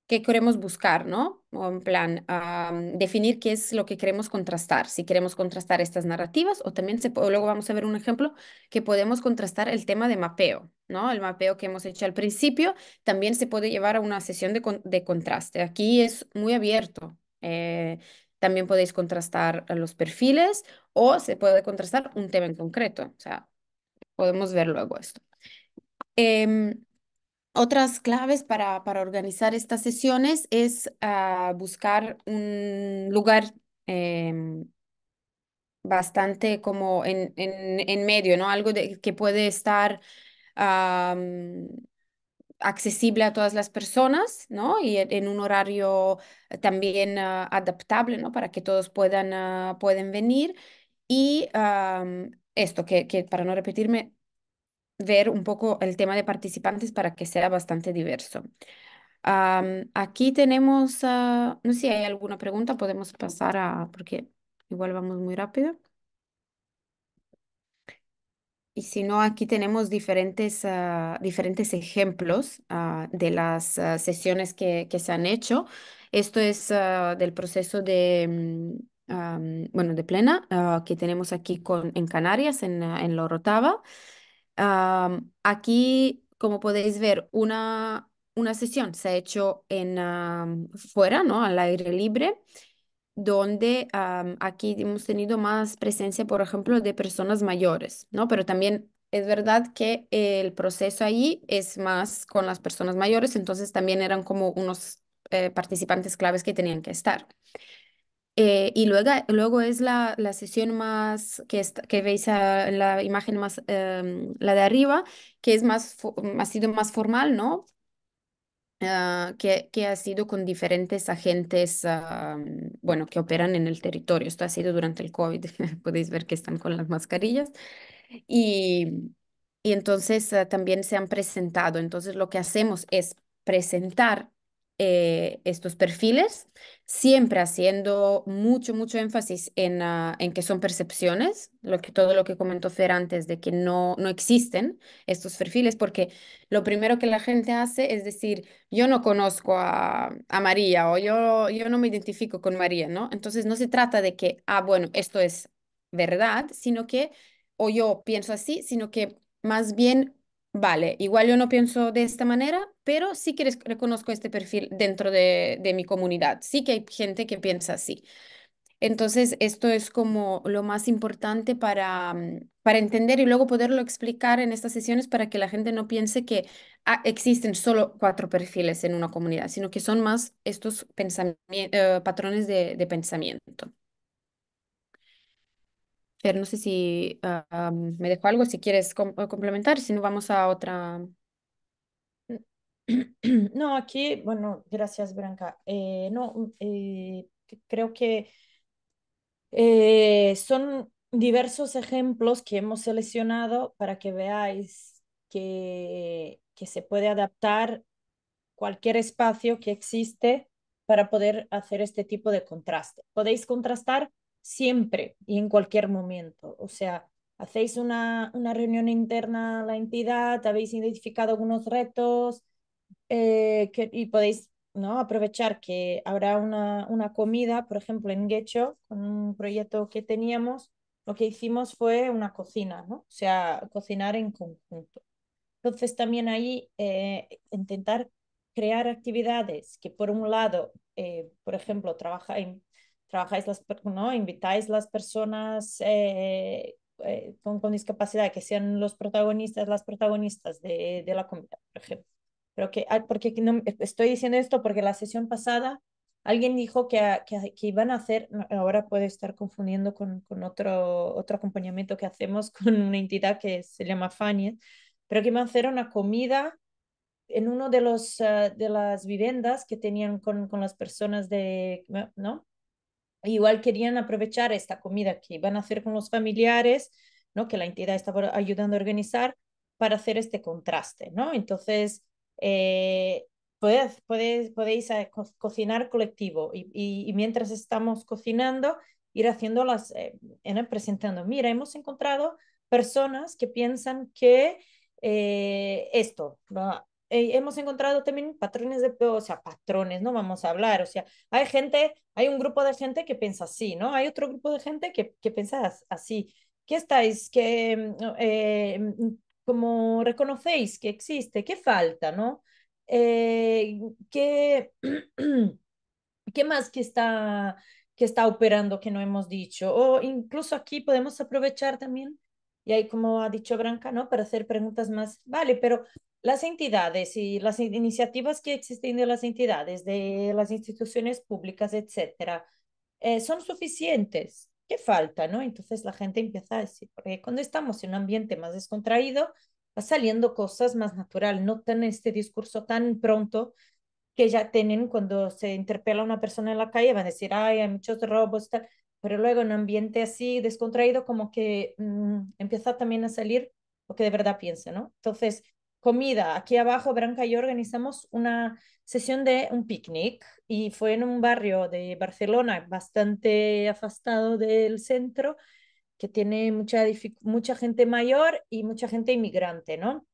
queremos buscar, ¿no? O en plan, definir qué es lo que queremos contrastar, si queremos contrastar estas narrativas o también, se, luego vamos a ver un ejemplo, que podemos contrastar el tema de mapeo, ¿no? El mapeo que hemos hecho al principio también se puede llevar a una sesión de, contraste. Aquí es muy abierto. Eh, también podéis contrastar los perfiles o se puede contrastar un tema en concreto. O sea, podemos ver luego esto. Em, otras claves para, para, organizar estas sesiones es ah, buscar un lugar em, bastante como en, en, medio, ¿no? Algo de, que puede estar accesible a todas las personas, ¿no? Y en un horario eh, también ah, adaptable, ¿no? Para que todos puedan ah, pueden venir. Y esto, que, que para no repetirme, ver un poco el tema de participantes para que sea bastante diverso. aquí tenemos, ah, no sé si hay alguna pregunta, podemos pasar a, porque igual vamos muy rápido. Y si no, aquí tenemos diferentes, ah, ejemplos ah, de las ah, sesiones que, se han hecho. Esto es del proceso de, mm, mm, de plena que tenemos aquí en Canarias, en, en Lorotava. aquí, como podéis ver, una, sesión se ha hecho en, fuera, al aire libre donde aquí hemos tenido más presencia, por ejemplo, de personas mayores, ¿no? Pero también es verdad que el proceso ahí es más con las personas mayores, entonces también eran como unos eh, participantes claves que tenían que estar. Eh, y luego, luego es la, sesión más que, que veis la imagen más, em, la de arriba, que es más, ha sido más formal, ¿no? Ah, que, que, ha sido con diferentes agentes, ah, bueno, que operan en el territorio. Esto ha sido durante el COVID, podéis ver que están con las mascarillas. Y, y entonces ah, también se han presentado. Entonces lo que hacemos es presentar eh, estos perfiles, siempre haciendo mucho, mucho énfasis en, ah, en, que son percepciones, lo que, todo lo que comentó Fer antes de que no, no existen estos perfiles, porque lo primero que la gente hace es decir, yo no conozco a, a María o yo, yo no me identifico con María, ¿no? Entonces no se trata de que, ah, bueno, esto es verdad, sino que, o yo pienso así, sino que más bien Vale, igual yo no pienso de esta manera, pero sí que reconozco este perfil dentro de, mi comunidad. Sí que hay gente que piensa así. Entonces, esto es como lo más importante para, mm, para entender y luego poderlo explicar en estas sesiones para que la gente no piense que ah, existen solo cuatro perfiles en una comunidad, sino que son más estos eh, patrones de, de pensamiento. Pero no sé si ah, ah, me dejó algo, si quieres complementar, si no vamos a otra. No, aquí, bueno, gracias Branca. Eh, no, mm, eh, creo que eh, son diversos ejemplos que hemos seleccionado para que veáis que, que se puede adaptar cualquier espacio que existe para poder hacer este tipo de contraste. Podéis contrastar siempre y en cualquier momento. O sea, hacéis una, una reunión interna a la entidad, habéis identificado algunos retos eh, y podéis ¿no? aprovechar que habrá una, una comida, por ejemplo, en Guecho, con un proyecto que teníamos, lo que hicimos fue una cocina, ¿no? o sea, cocinar en conjunto. Entonces también ahí eh, intentar crear actividades que por un lado, eh, por ejemplo, trabaja en trabajáis las, ¿no? Invitáis las personas eh, eh, con, con, discapacidad que sean los protagonistas, las protagonistas de, de la comida, por ejemplo. Pero que, ah, porque estoy diciendo esto porque la sesión pasada alguien dijo que, que, iban a hacer, ahora puede estar confundiendo con, con, otro, otro acompañamiento que hacemos con una entidad que se llama Fania, pero que iban a hacer una comida en uno de, los, eh, de las viviendas que tenían con, con las personas de, ¿no? Igual querían aprovechar esta comida que iban a hacer con los familiares, ¿no? que la entidad estaba ayudando a organizar, para hacer este contraste. ¿no? Entonces, eh, podéis, podéis, eh, cocinar colectivo y, y, mientras estamos cocinando, ir haciendo las, eh, presentando, mira, hemos encontrado personas que piensan que esto, eh, hemos encontrado también patrones de, o sea, patrones, no vamos a hablar, o sea, hay gente, hay un grupo de gente que piensa así, ¿no? Hay otro grupo de gente que, que piensa así. ¿Qué estáis? ¿Qué, mm, eh, mm, reconocéis que existe? ¿Qué falta, no? Eh, ¿qué, ¿Qué más que está, que está operando que no hemos dicho? O incluso aquí podemos aprovechar también y ahí como ha dicho Branca, ¿no? Para hacer preguntas más, vale, pero las entidades y las iniciativas que existen de las entidades, de las instituciones públicas, etcétera, eh, son suficientes. ¿Qué falta? ¿no? Entonces la gente empieza a decir, porque cuando estamos en un ambiente más descontraído, va saliendo cosas más natural, no tan este discurso tan pronto que ya tienen cuando se interpela a una persona en la calle, van a decir, ay, hay muchos robos, pero luego en un ambiente así descontraído, como que mm, empieza también a salir lo que de verdad piensa, ¿no? Entonces, comida. Aquí abajo, Branca y yo organizamos una sesión de un picnic y fue en un barrio de Barcelona bastante afastado del centro que tiene mucha, mucha gente mayor y mucha gente inmigrante, ¿no?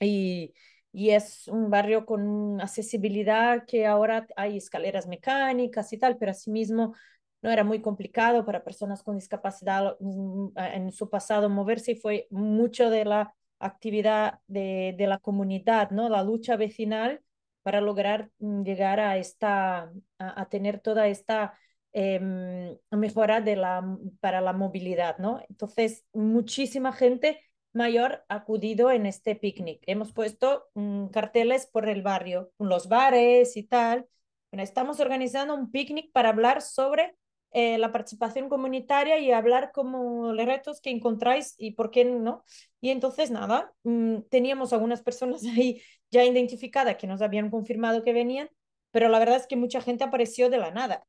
Y, y es un barrio con accesibilidad que ahora hay escaleras mecánicas y tal, pero asimismo no era muy complicado para personas con discapacidad mm, en su pasado moverse y fue mucho de la actividad de, la comunidad, ¿no? la lucha vecinal para lograr mm, llegar a, esta, a, tener toda esta em, mejora de la, para la movilidad. ¿no? Entonces, muchísima gente mayor ha acudido en este picnic. Hemos puesto mm, carteles por el barrio, los bares y tal. estamos organizando un picnic para hablar sobre eh, la participación comunitaria y hablar como los retos que encontráis y por qué no. Y entonces, nada, mm, teníamos algunas personas ahí ya identificadas que nos habían confirmado que venían, pero la verdad es que mucha gente apareció de la nada,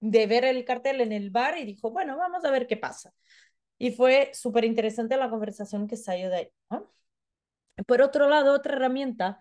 de ver el cartel en el bar y dijo, bueno, vamos a ver qué pasa. Y fue súper interesante la conversación que salió de ahí. Por otro lado, otra herramienta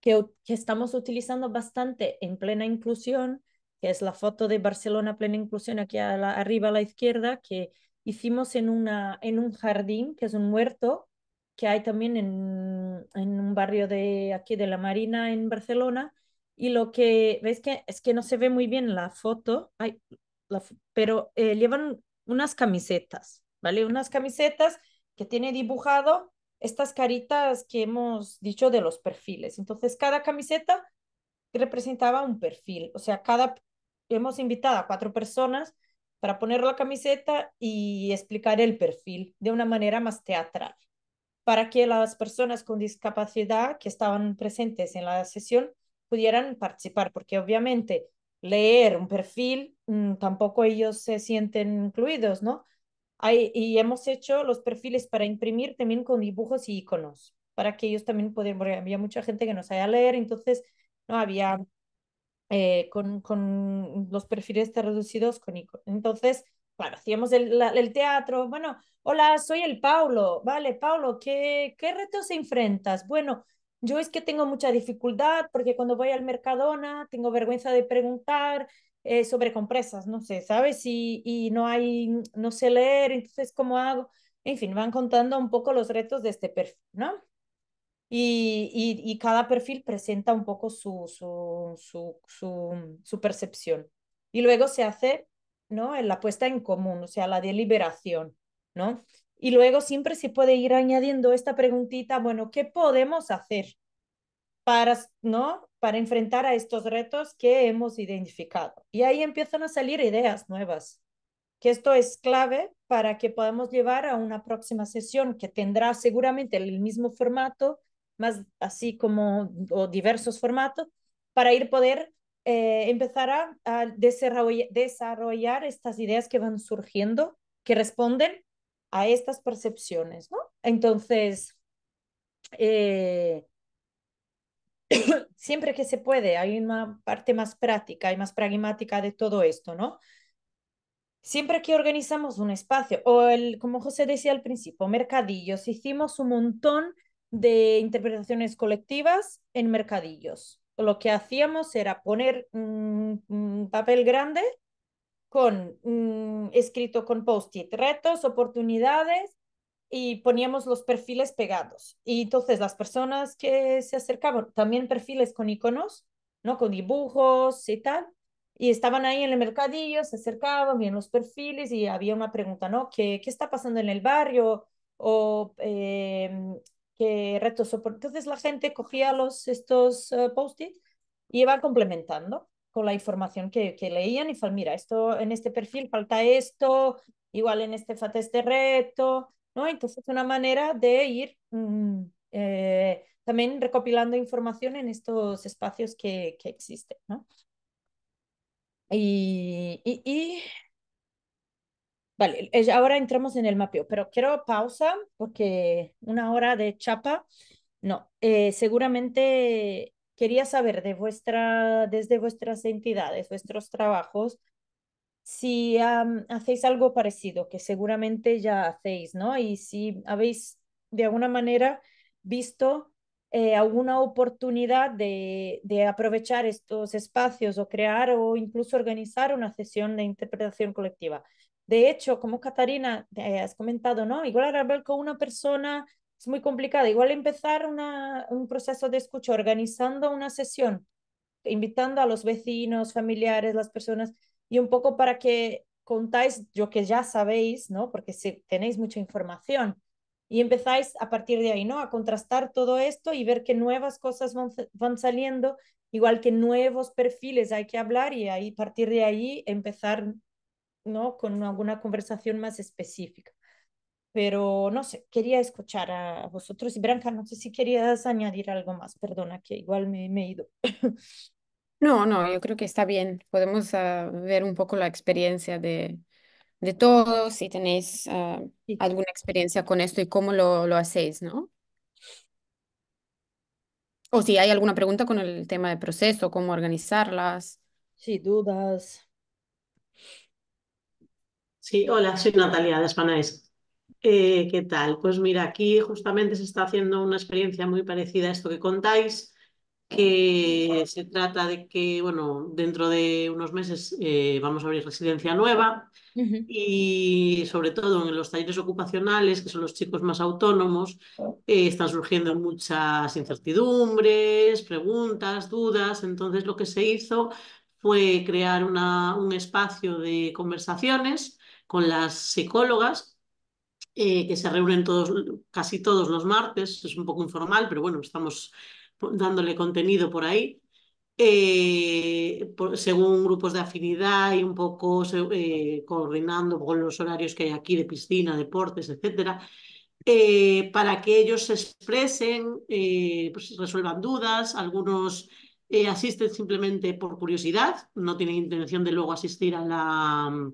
que, que estamos utilizando bastante en plena inclusión que es la foto de Barcelona Plena Inclusión aquí arriba a la izquierda, que hicimos en, una, en un jardín, que es un huerto, que hay también en, en un barrio de aquí de la Marina en Barcelona. Y lo que veis que es que no se ve muy bien la foto, hay la, pero eh, llevan unas camisetas, ¿vale? Unas camisetas que tiene dibujado estas caritas que hemos dicho de los perfiles. Entonces, cada camiseta representaba un perfil, o sea, cada hemos invitado a cuatro personas para poner la camiseta y explicar el perfil de una manera más teatral, para que las personas con discapacidad que estaban presentes en la sesión pudieran participar, porque obviamente leer un perfil mm, tampoco ellos se sienten incluidos, ¿no? y hemos hecho los perfiles para imprimir también con dibujos y iconos, para que ellos también pudieran, porque había mucha gente que no sabía leer, entonces no había eh, con, los perfiles reducidos con Entonces, claro, hacíamos el, teatro, bueno, hola, soy el Paulo, vale, Paulo, ¿qué, ¿qué retos enfrentas? Bueno, yo es que tengo mucha dificultad porque cuando voy al Mercadona tengo vergüenza de preguntar, eh, sobre compresas, no sé, ¿sabes? Y, y, no hay, no sé leer, entonces, ¿cómo hago? En fin, van contando un poco los retos de este perfil, ¿no? Y, y, cada perfil presenta un poco su, su, su, su, percepción. Y luego se hace ¿no? la puesta en común, o sea, la deliberación. ¿no? Y luego siempre se puede ir añadiendo esta preguntita, bueno, ¿qué podemos hacer para, ¿no? para enfrentar a estos retos que hemos identificado? Y ahí empiezan a salir ideas nuevas, que esto es clave para que podamos llevar a una próxima sesión que tendrá seguramente el mismo formato, así como o diversos formatos para ir poder eh, empezar a, desarrollar, estas ideas que van surgiendo, que responden a estas percepciones, ¿no? Entonces, eh, siempre que se puede, hay una parte más práctica y más pragmática de todo esto, ¿no? Siempre que organizamos un espacio, o el, como José decía al principio, mercadillos, hicimos un montón de interpretaciones colectivas en mercadillos. Lo que hacíamos era poner un papel grande con mm, escrito con post-it, retos, oportunidades y poníamos los perfiles pegados. Y entonces las personas que se acercaban, también perfiles con iconos, ¿no? Con dibujos y tal. Y estaban ahí en el mercadillo, se acercaban, bien los perfiles y había una pregunta, ¿no? ¿Qué, qué está pasando en el barrio? o em, que retos soporte. Entonces la gente cogía los, estos eh, post-it y iba complementando con la información que, que leían y fal, mira, esto en este perfil falta esto, igual en este falta este reto, ¿no? Entonces es una manera de ir mm, eh, también recopilando información en estos espacios que, que existen, ¿no? Y, y, y Vale, eh, ahora entramos en el mapeo, pero quiero pausa porque una hora de chapa, no, eh, seguramente quería saber de vuestra, desde vuestras entidades, vuestros trabajos, si hacéis algo parecido, que seguramente ya hacéis, ¿no? Y si habéis de alguna manera visto eh, alguna oportunidad de, de, aprovechar estos espacios o crear o incluso organizar una sesión de interpretación colectiva. De hecho, como Catarina eh, has comentado, ¿no? Igual hablar con una persona es muy complicado. Igual empezar una, un proceso de escucha organizando una sesión, invitando a los vecinos, familiares, las personas, y un poco para que contáis lo que ya sabéis, ¿no? Porque si tenéis mucha información y empezáis a partir de ahí, ¿no? A contrastar todo esto y ver qué nuevas cosas van, saliendo, igual que nuevos perfiles hay que hablar y ahí, a partir de ahí empezar ¿no? Con alguna conversación más específica. Pero no sé, quería escuchar a vosotros. Y Branca, no sé si querías añadir algo más. Perdona, que igual me, he ido. No, no, yo creo que está bien. Podemos ah, ver un poco la experiencia de, de todos, si tenéis ah, alguna experiencia con esto y cómo lo, lo hacéis, ¿no? O si hay alguna pregunta con el tema de proceso, cómo organizarlas. Sí, dudas. Sí, hola, soy Natalia de Spanaes. Eh, ¿Qué tal? Pues mira, aquí justamente se está haciendo una experiencia muy parecida a esto que contáis, que se trata de que, bueno, dentro de unos meses eh, vamos a abrir residencia nueva y sobre todo en los talleres ocupacionales, que son los chicos más autónomos, eh, están surgiendo muchas incertidumbres, preguntas, dudas. Entonces lo que se hizo fue crear una, un espacio de conversaciones con las psicólogas, eh, que se reúnen todos, casi todos los martes, es un poco informal, pero bueno, estamos dándole contenido por ahí, eh, según grupos de afinidad y un poco eh, coordinando con los horarios que hay aquí de piscina, deportes, etcétera, para que ellos se expresen, pues resuelvan dudas, algunos asisten simplemente por curiosidad, no tienen intención de luego asistir a la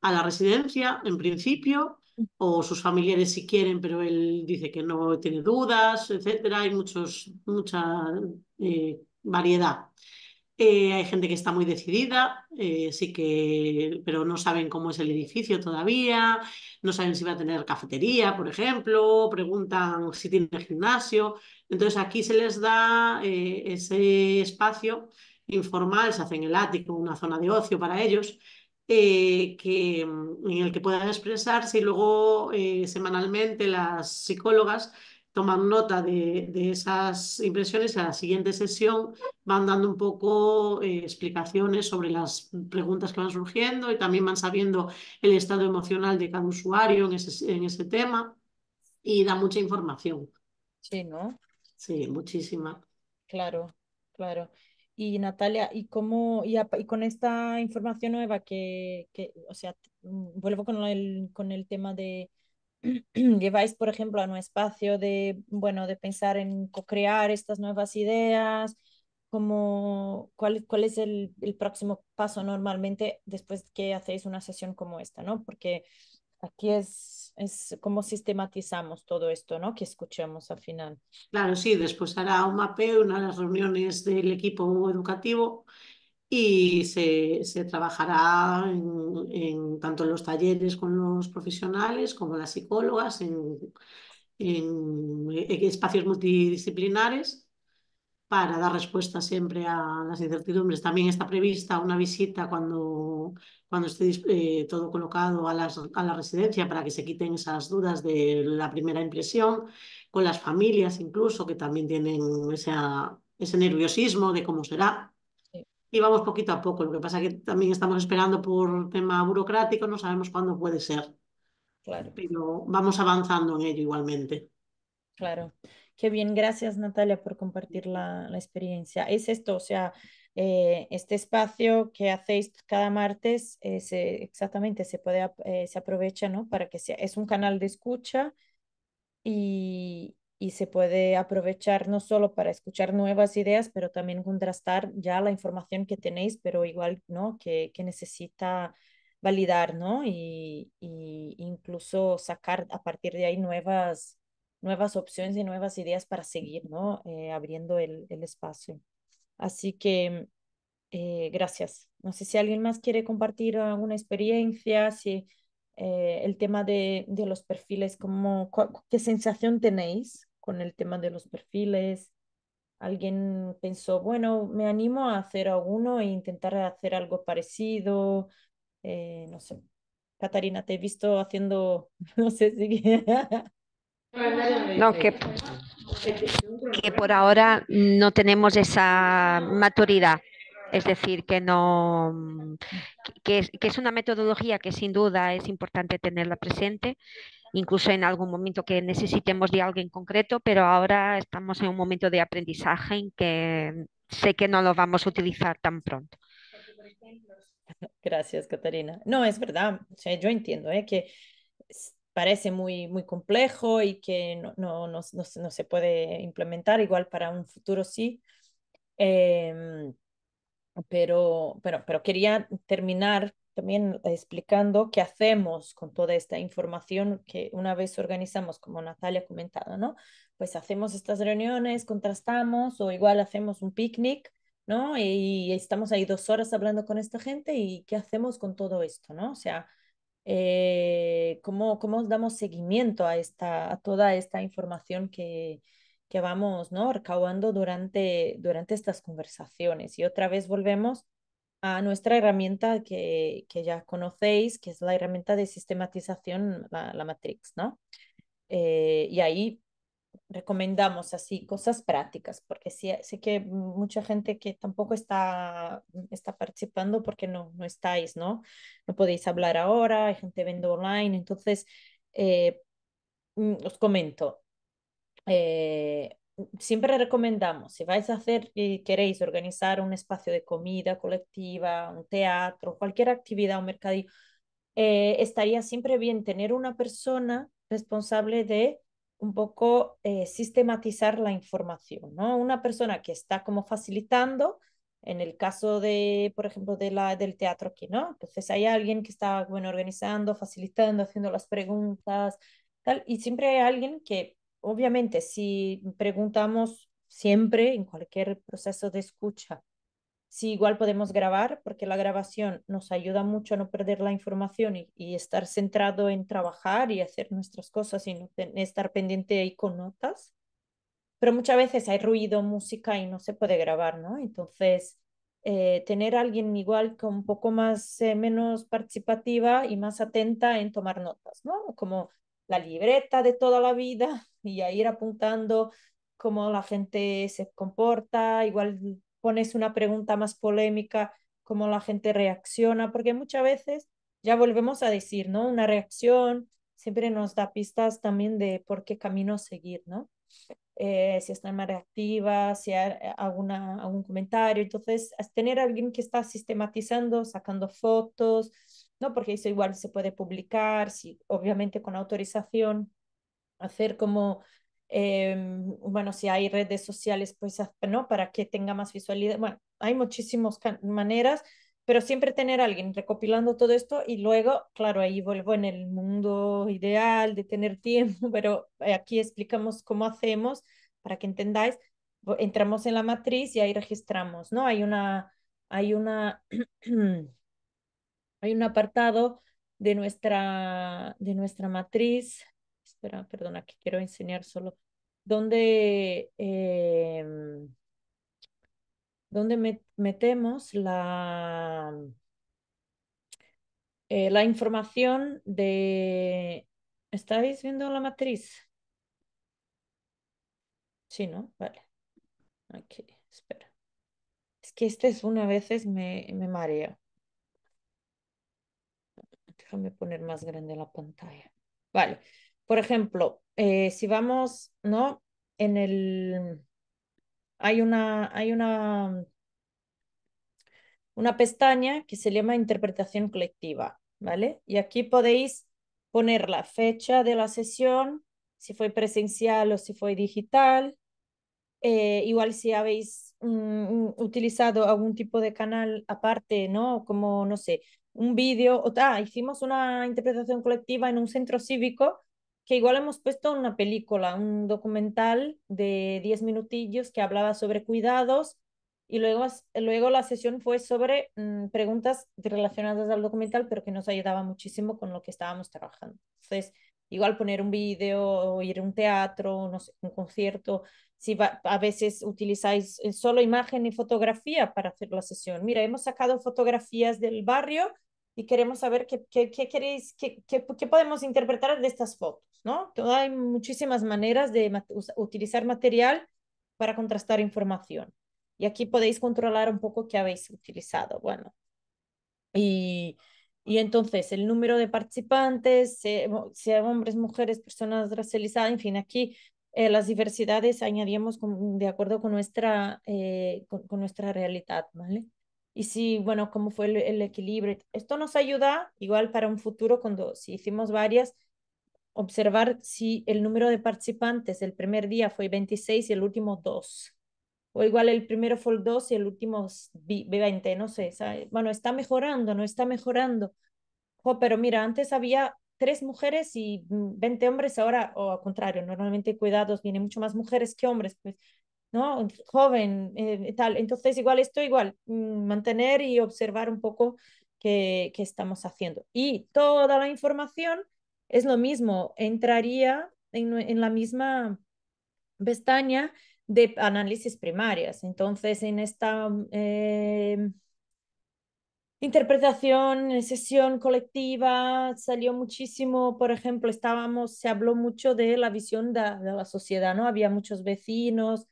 a la residencia, en principio, o sus familiares si quieren, pero él dice que no tiene dudas, etcétera. Hay muchos, mucha eh, variedad. Eh, hay gente que está muy decidida, eh, sí que, pero no saben cómo es el edificio todavía, no saben si va a tener cafetería, por ejemplo, preguntan si tiene gimnasio. Entonces aquí se les da ese espacio informal, se hace en el ático, una zona de ocio para ellos, eh, que, mm, en el que puedan expresarse y luego eh, semanalmente las psicólogas toman nota de, esas impresiones y a la siguiente sesión van dando un poco eh, explicaciones sobre las preguntas que van surgiendo y también van sabiendo el estado emocional de cada usuario en ese, en ese tema y da mucha información. Sí, ¿no? Sí, muchísima. Claro, claro. Y Natalia, ¿y cómo, y, con esta información nueva que, que o sea, mm, vuelvo con el, con el tema de, lleváis, por ejemplo, a un espacio de, bueno, de pensar en co-crear estas nuevas ideas, como, cuál, cuál es el, el, próximo paso normalmente después que hacéis una sesión como esta, ¿no? Porque aquí es es como sistematizamos todo esto, ¿no? Que escuchemos al final. Claro, sí, después hará un mapeo, las reuniones del equipo educativo y se, se trabajará en, en, tanto en los talleres con los profesionales como las psicólogas, en, en, en eh, espacios multidisciplinares para dar respuesta siempre a las incertidumbres. También está prevista una visita cuando cuando, esté eh, todo colocado a, la residencia para que se quiten esas dudas de la primera impresión, con las familias incluso, que también tienen ese nerviosismo de cómo será. Y vamos poquito a poco. Lo que pasa es que también estamos esperando por tema burocrático, no sabemos cuándo puede ser. Claro. Pero vamos avanzando en ello igualmente. Claro. Qué bien, gracias Natalia por compartir la, experiencia. Es esto, o sea, eh, este espacio que hacéis cada martes eh, se, exactamente se puede eh, se aprovecha ¿no? para que sea es un canal de escucha y, y, se puede aprovechar no solo para escuchar nuevas ideas pero también contrastar ya la información que tenéis pero igual no que, que necesita validar ¿no? y, y incluso sacar a partir de ahí nuevas nuevas opciones y nuevas ideas para seguir ¿no? abriendo el, el espacio. Así que eh, gracias. No sé si alguien más quiere compartir alguna experiencia, si eh, el tema de, los perfiles, ¿qué sensación tenéis con el tema de los perfiles? alguien pensó, bueno, me animo a hacer alguno e intentar hacer algo parecido, eh, no sé. Catarina, te he visto haciendo, no sé si... no, que que por ahora no tenemos esa maturidad. Es decir, que no que es, una metodología que sin duda es importante tenerla presente, incluso en algún momento que necesitemos de alguien concreto, pero ahora estamos en un momento de aprendizaje que sé que no lo vamos a utilizar tan pronto. Gracias, Catarina. No, es verdad, yo entiendo ¿eh? que parece muy, muy complejo y que no, no, no se puede implementar, igual para un futuro sí. Em, pero, pero, pero quería terminar también explicando qué hacemos con toda esta información que una vez organizamos, como Natalia ha comentado, ¿no? Pues hacemos estas reuniones, contrastamos o igual hacemos un picnic, ¿no? Y estamos ahí dos horas hablando con esta gente y qué hacemos con todo esto, ¿no? O sea, eh, cómo, cómo damos seguimiento a, esta, a toda esta información que, que vamos ¿no? durante, durante estas conversaciones. Y otra vez volvemos a nuestra herramienta que, que ya conocéis, que es la herramienta de sistematización, la, la matrix, ¿no? Eh, y ahí recomendamos así cosas prácticas, porque sí, eh, sé que mucha gente que tampoco está, mm, está participando porque no, no estáis, ¿no? No podéis hablar ahora, hay gente viendo online, entonces eh, mm, os comento. Eh, siempre recomendamos, si vais a hacer y queréis organizar un espacio de comida colectiva, un teatro, cualquier actividad, o mercadillo, estaría siempre bien tener una persona responsable de un poco eh, sistematizar la información, ¿no? Una persona que está como facilitando, en el caso de, por ejemplo, de la, del teatro aquí, ¿no? Entonces hay alguien que está, bueno, organizando, facilitando, haciendo las preguntas, tal, y siempre hay alguien que, obviamente, si preguntamos siempre en cualquier proceso de escucha, si igual podemos grabar, porque la grabación nos ayuda mucho a no perder la información y, estar centrado en trabajar y hacer nuestras cosas y no estar pendiente ahí con notas. Pero muchas veces hay ruido, música y no se puede grabar, ¿no? Entonces, eh, tener alguien igual que un poco más, eh, menos participativa y más atenta en tomar notas, ¿no? Como la libreta de toda la vida y a ir apuntando cómo la gente se comporta, igual pones una pregunta más polémica, cómo la gente reacciona, porque muchas veces ya volvemos a decir, ¿no? Una reacción siempre nos da pistas también de por qué camino seguir, ¿no? Eh, si están más reactivas, si hay eh, alguna, algún comentario. Entonces, tener a alguien que está sistematizando, sacando fotos, ¿no? Porque eso igual se puede publicar, si, obviamente con autorización, hacer como Em, bueno, si hay redes sociales, pues, ¿no? Para que tenga más visualidad. Bueno, hay muchísimas maneras, pero siempre tener alguien recopilando todo esto y luego, claro, ahí vuelvo en el mundo ideal de tener tiempo, pero aquí explicamos cómo hacemos para que entendáis. Entramos en la matriz y ahí registramos, ¿no? Hay una, hay una, hay un apartado de nuestra, de nuestra matriz espera, perdona, que quiero enseñar solo. dónde em, metemos la, eh, la información de... ¿Estáis viendo la matriz? Sí, ¿no? Vale. Aquí, espera. Es que este es una veces me, me mareo. Déjame poner más grande la pantalla. Vale por ejemplo, eh, si vamos, ¿no? En el... Hay una, hay una, una pestaña que se llama interpretación colectiva, ¿vale? Y aquí podéis poner la fecha de la sesión, si fue presencial o si fue digital, eh, igual si habéis mm, utilizado algún tipo de canal aparte, ¿no? Como, no sé, un vídeo, ah, hicimos una interpretación colectiva en un centro cívico que igual hemos puesto una película, un documental de 10 minutillos que hablaba sobre cuidados y luego, luego la sesión fue sobre mm, preguntas relacionadas al documental, pero que nos ayudaba muchísimo con lo que estábamos trabajando. Entonces, igual poner un vídeo, o ir a un teatro, no sé, un concierto, si a veces utilizáis eh, solo imagen y fotografía para hacer la sesión. Mira, hemos sacado fotografías del barrio y queremos saber qué, qué, qué queréis, qué, qué, podemos interpretar de estas fotos. ¿no? Hay muchísimas maneras de utilizar material para contrastar información. Y aquí podéis controlar un poco qué habéis utilizado. Bueno, y, entonces el número de participantes, si hay hombres, mujeres, personas racializadas, en fin, aquí eh, las diversidades añadimos de acuerdo con nuestra, eh, con, nuestra realidad, ¿vale? Y si, bueno, cómo fue el, equilibrio. Esto nos ayuda igual para un futuro cuando si hicimos varias, observar si el número de participantes el primer día fue 26 y el último 2. O igual el primero fue el 2 y el último 20, no sé. Bueno, está mejorando, no está mejorando. pero mira, antes había tres mujeres y 20 mm, hombres, ahora, o al contrario, normalmente cuidados, vienen mucho más mujeres que hombres, pues, ¿no? Joven, eh, tal. Entonces, igual esto, igual, mm, mantener y observar un poco que qué estamos haciendo. Y toda la información es lo mismo, entraría en, la misma pestaña de análisis primarias. Entonces, en esta mm, em, interpretación interpretación, sesión colectiva, salió muchísimo, por ejemplo, estábamos, se habló mucho de la visión de, la sociedad, ¿no? Había muchos vecinos,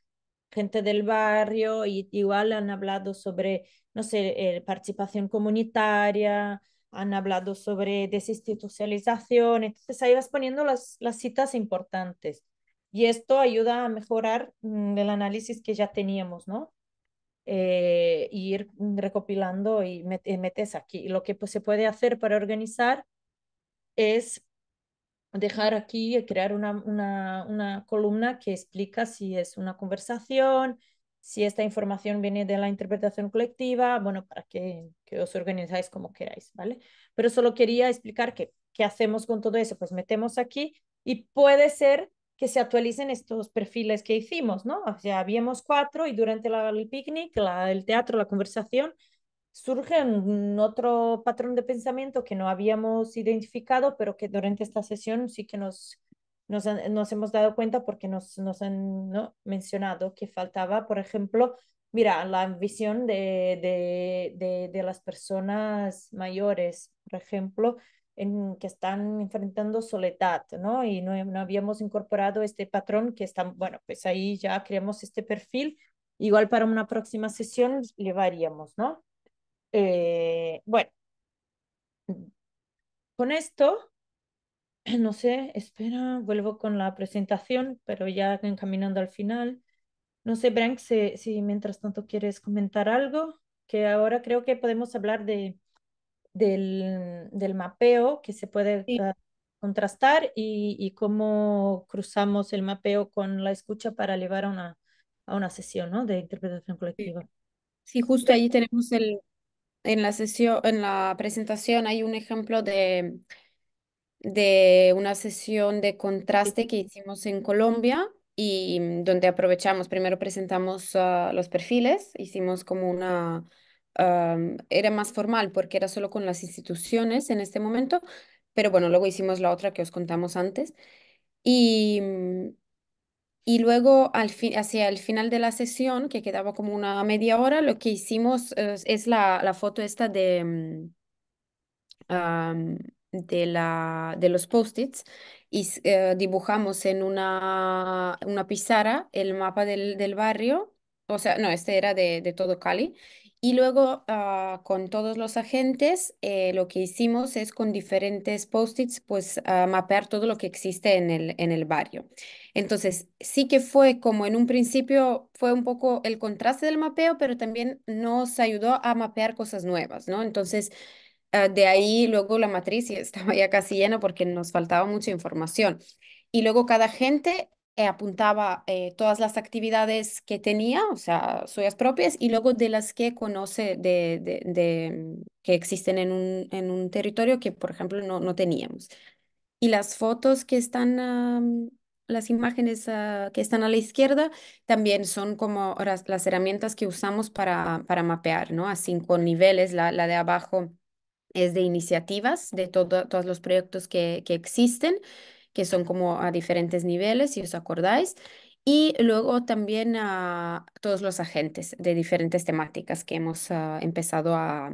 gente del barrio, y igual han hablado sobre, no sé, eh, participación comunitaria, han hablado sobre desinstitucionalización, entonces ahí vas poniendo las, las citas importantes y esto ayuda a mejorar mm, el análisis que ya teníamos, ¿no? Eh, ir recopilando y eh, metes aquí. Lo que pues, se puede hacer para organizar es dejar aquí, y eh, crear una, una, una columna que explica si es una conversación, si esta información viene de la interpretación colectiva, bueno, para que, os organizáis como queráis, ¿vale? Pero solo quería explicar que, qué hacemos con todo eso. Pues metemos aquí y puede ser que se actualicen estos perfiles que hicimos, ¿no? O sea, habíamos cuatro y durante la, el picnic, la, el teatro, la conversación, surge un otro patrón de pensamiento que no habíamos identificado, pero que durante esta sesión sí que nos nos, hemos dado cuenta porque nos, nos han mencionado que faltaba, por ejemplo, mira, la visión de, de, de, de las personas mayores, por ejemplo, en, que están enfrentando soledad, ¿no? Y no, no, habíamos incorporado este patrón que está, bueno, pues ahí ya creamos este perfil, igual para una próxima sesión llevaríamos, ¿no? Eh, bueno, con esto no sé, espera, vuelvo con la presentación, pero ya encaminando al final. No sé, Brank, si, mientras tanto quieres comentar algo, que ahora creo que podemos hablar de, del, del mapeo que se puede contrastar y, y, cómo cruzamos el mapeo con la escucha para llevar a una, a una sesión ¿no? de interpretación colectiva. Sí, justo ahí tenemos el, en la sesión, en la presentación hay un ejemplo de de una sesión de contraste que hicimos en Colombia y mm, donde aprovechamos, primero presentamos ah, los perfiles, hicimos como una, era más formal porque era solo con las instituciones en este momento, pero bueno, luego hicimos la otra que os contamos antes y, mm, y luego al hacia el final de la sesión, que quedaba como una media hora, lo que hicimos eh, es, la, la foto esta de... Mm, de, la, de los post-its y eh, dibujamos en una, una pizarra el mapa del, barrio, o sea, no, este era de, todo Cali, y luego ah, con todos los agentes eh, lo que hicimos es con diferentes post-its pues ah, mapear todo lo que existe en el, en el barrio. Entonces sí que fue como en un principio fue un poco el contraste del mapeo, pero también nos ayudó a mapear cosas nuevas, ¿no? Entonces Ah, de ahí luego la matriz estaba ya casi llena porque nos faltaba mucha información. Y luego cada gente eh, apuntaba eh, todas las actividades que tenía, o sea, suyas propias, y luego de las que conoce de, que existen en un, en un territorio que, por ejemplo, no, teníamos. Y las fotos que están ah, las imágenes ah, que están a la izquierda también son como las, herramientas que usamos para, para mapear, ¿no? Así con niveles, la, la de abajo es de iniciativas, de todos los proyectos que, existen, que son como a diferentes niveles, si os acordáis. Y luego también a todos los agentes de diferentes temáticas que hemos ah, empezado a,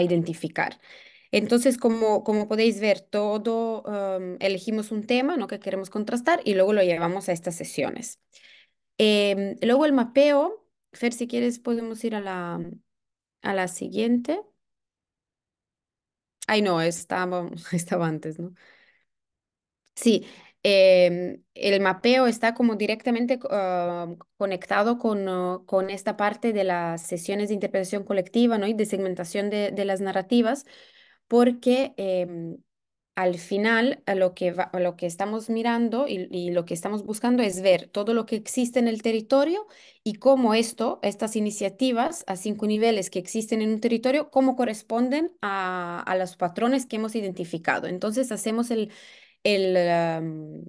identificar. Entonces, como, como podéis ver, todo elegimos un tema ¿no? que queremos contrastar y luego lo llevamos a estas sesiones. Em, luego el mapeo, Fer, si quieres podemos ir a la, a la siguiente. Ay, no, estaba, estaba antes, ¿no? Sí, em, el mapeo está como directamente ah, conectado con, ah, con esta parte de las sesiones de interpretación colectiva, ¿no? Y de segmentación de, de las narrativas, porque em, al final lo que, lo que estamos mirando y, lo que estamos buscando es ver todo lo que existe en el territorio y cómo esto, estas iniciativas a cinco niveles que existen en un territorio, cómo corresponden a, a los patrones que hemos identificado. Entonces hacemos el, el,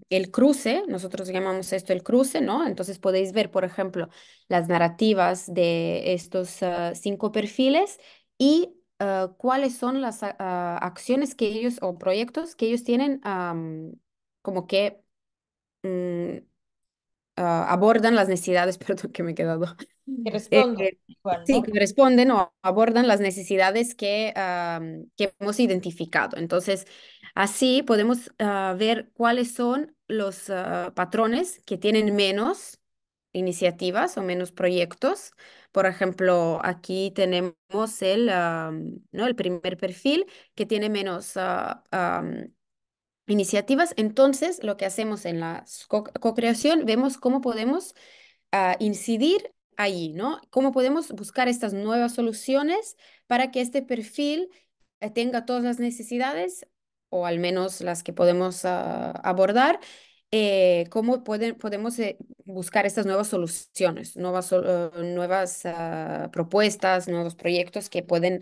el, cruce, nosotros llamamos esto el cruce, ¿no? Entonces podéis ver, por ejemplo, las narrativas de estos ah, cinco perfiles y eh, cuáles son las ah, ah, acciones que ellos o proyectos que ellos tienen como que mm, ah, abordan las necesidades, perdón que me he quedado. Eh, que responden. o abordan las necesidades que, que hemos identificado. Entonces, así podemos ver cuáles son los patrones que tienen menos iniciativas o menos proyectos por ejemplo, aquí tenemos el, ¿no? el primer perfil que tiene menos ah, iniciativas. Entonces, lo que hacemos en la co-creación, vemos cómo podemos ah, incidir ahí. ¿no? Cómo podemos buscar estas nuevas soluciones para que este perfil eh, tenga todas las necesidades o al menos las que podemos ah, abordar eh, cómo podemos eh, buscar estas nuevas soluciones, nuevas, eh, nuevas ah, propuestas, nuevos proyectos que pueden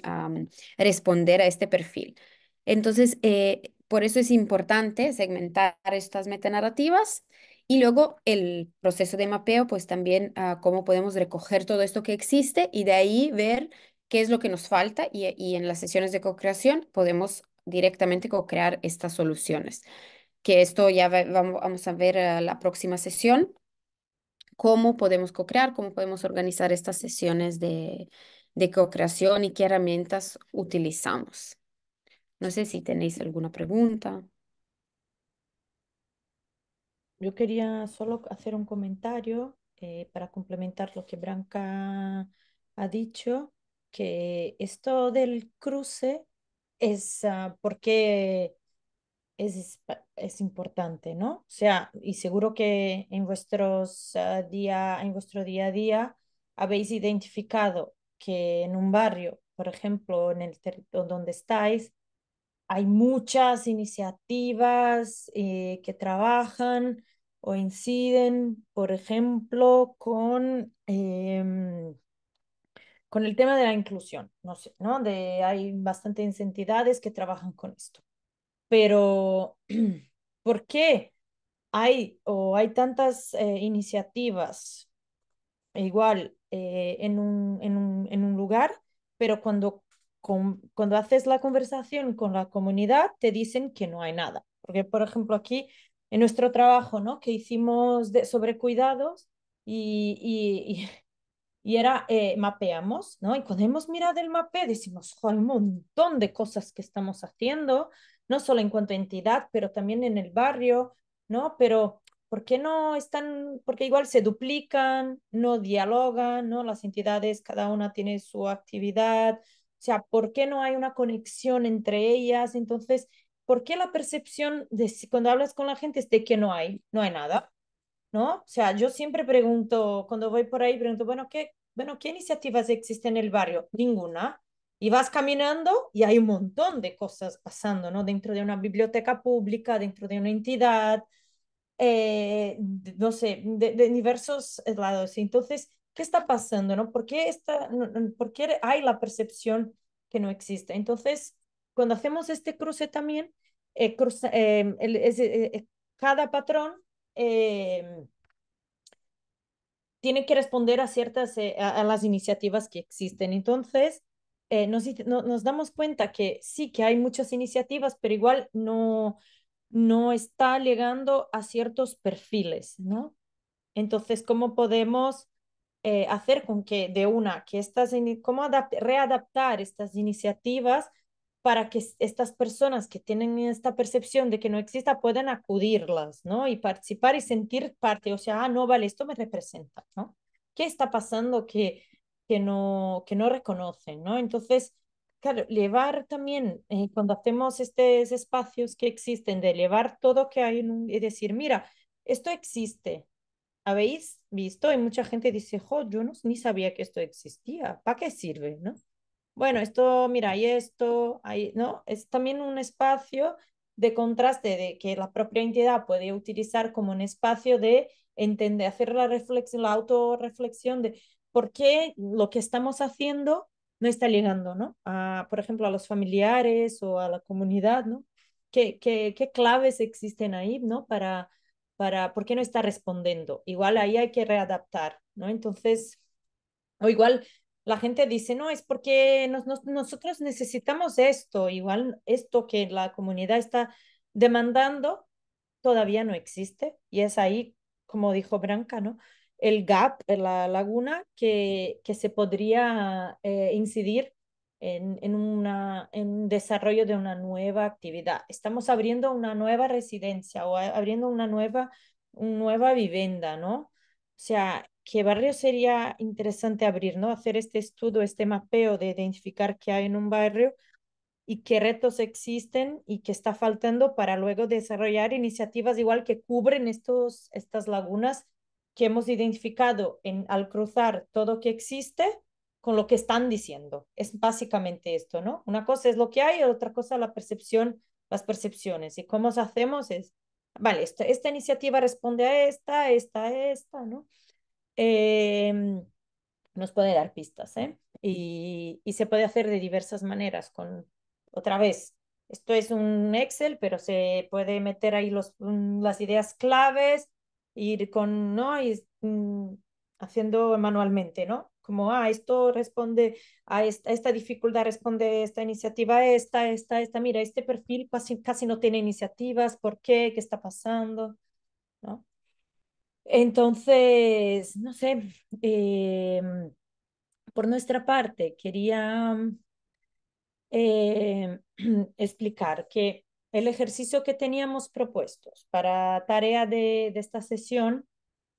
responder a este perfil. Entonces, por eso es importante segmentar estas metanarrativas y luego el proceso de mapeo, pues también ah, cómo podemos recoger todo esto que existe y de ahí ver qué es lo que nos falta y, y en las sesiones de co-creación podemos directamente co-crear estas soluciones que esto ya vamos a ver la próxima sesión, cómo podemos co-crear, cómo podemos organizar estas sesiones de, de co-creación y qué herramientas utilizamos. No sé si tenéis alguna pregunta. Yo quería solo hacer un comentario eh, para complementar lo que Branca ha dicho, que esto del cruce es ah, porque es es importante, ¿no? O sea, y seguro que en, vuestros, ah, día, en vuestro día a día habéis identificado que en un barrio, por ejemplo, en el donde estáis, hay muchas iniciativas eh, que trabajan o inciden, por ejemplo, con, em, con el tema de la inclusión. No sé, ¿no? De, hay bastantes entidades que trabajan con esto pero ¿por qué hay o hay tantas eh, iniciativas igual eh, en, un, en, un, en, un, lugar, pero cuando, cuando haces la conversación con la comunidad te dicen que no hay nada? Porque, por ejemplo, aquí en nuestro trabajo, ¿no? Que hicimos de, sobre cuidados y, y, y era eh, mapeamos, ¿no? Y cuando hemos mirado el mapeo decimos, un montón de cosas que estamos haciendo no solo en cuanto a entidad, pero también en el barrio, ¿no? Pero ¿por qué no están, porque igual se duplican, no dialogan, ¿no? Las entidades, cada una tiene su actividad, o sea, ¿por qué no hay una conexión entre ellas? Entonces, ¿por qué la percepción de si cuando hablas con la gente es de que no hay, no hay nada? ¿No? O sea, yo siempre pregunto, cuando voy por ahí, pregunto, bueno, ¿qué, bueno, ¿qué iniciativas existen en el barrio? Ninguna. Y vas caminando y hay un montón de cosas pasando, ¿no? Dentro de una biblioteca pública, dentro de una entidad, eh, no sé, de, de, diversos lados. Entonces, ¿qué está pasando, no? ¿Por qué, está, ¿Por qué hay la percepción que no existe? Entonces, cuando hacemos este cruce también, eh, em, eh, cada patrón em, tiene que responder a ciertas, a las iniciativas que existen. Entonces, eh, nos, no, nos damos cuenta que sí, que hay muchas iniciativas, pero igual no, no está llegando a ciertos perfiles, ¿no? Entonces, ¿cómo podemos eh, hacer con que de una, que estas, cómo readaptar estas iniciativas para que estas personas que tienen esta percepción de que no exista puedan acudirlas, ¿no? Y participar y sentir parte, o sea, ah, no, vale, esto me representa, ¿no? ¿Qué está pasando que no, que no reconocen, ¿no? Entonces, claro, llevar también, eh, cuando hacemos estos espacios que existen, de elevar todo que hay y decir, mira, esto existe, habéis visto, y mucha gente dice, jo, yo no, ni sabía que esto existía, ¿para qué sirve, no? Bueno, esto, mira, y esto, hay, ¿no? Es también un espacio de contraste de que la propia entidad puede utilizar como un espacio de entender, hacer la reflexión, la autorreflexión de, por qué lo que estamos haciendo no está llegando, ¿no? A, por ejemplo, a los familiares o a la comunidad, ¿no? ¿Qué, qué, claves existen ahí, ¿no? Para, para, ¿por qué no está respondiendo? Igual ahí hay que readaptar, ¿no? Entonces, o igual la gente dice, no, es porque nosotros necesitamos esto, igual esto que la comunidad está demandando todavía no existe y es ahí, como dijo Branca, ¿no? el gap, la laguna que, que se podría eh, incidir en, una, en un desarrollo de una nueva actividad. Estamos abriendo una nueva residencia o abriendo una nueva, nueva vivienda, ¿no? O sea, ¿qué barrio sería interesante abrir, ¿no? Hacer este estudio, este mapeo de identificar qué hay en un barrio y qué retos existen y qué está faltando para luego desarrollar iniciativas igual que cubren estos, estas lagunas que hemos identificado en, al cruzar todo lo que existe con lo que están diciendo. Es básicamente esto, ¿no? Una cosa es lo que hay, otra cosa la percepción, las percepciones. Y cómo hacemos es, vale, esta, esta iniciativa responde a esta, esta, esta, ¿no? Em, nos puede dar pistas, ¿eh? Y, se puede hacer de diversas maneras, con, otra vez, esto es un Excel, pero se puede meter ahí los, las ideas claves, ir con, ¿no? Mm, haciendo manualmente, ¿no? Como, ah, esto responde a esta, esta dificultad, responde esta iniciativa, esta, esta, esta, mira, este perfil casi, casi no tiene iniciativas, ¿por qué? ¿Qué está pasando? ¿No? Entonces, no sé, eh, por nuestra parte, quería eh, explicar que el ejercicio que teníamos propuestos para tarea de, esta sesión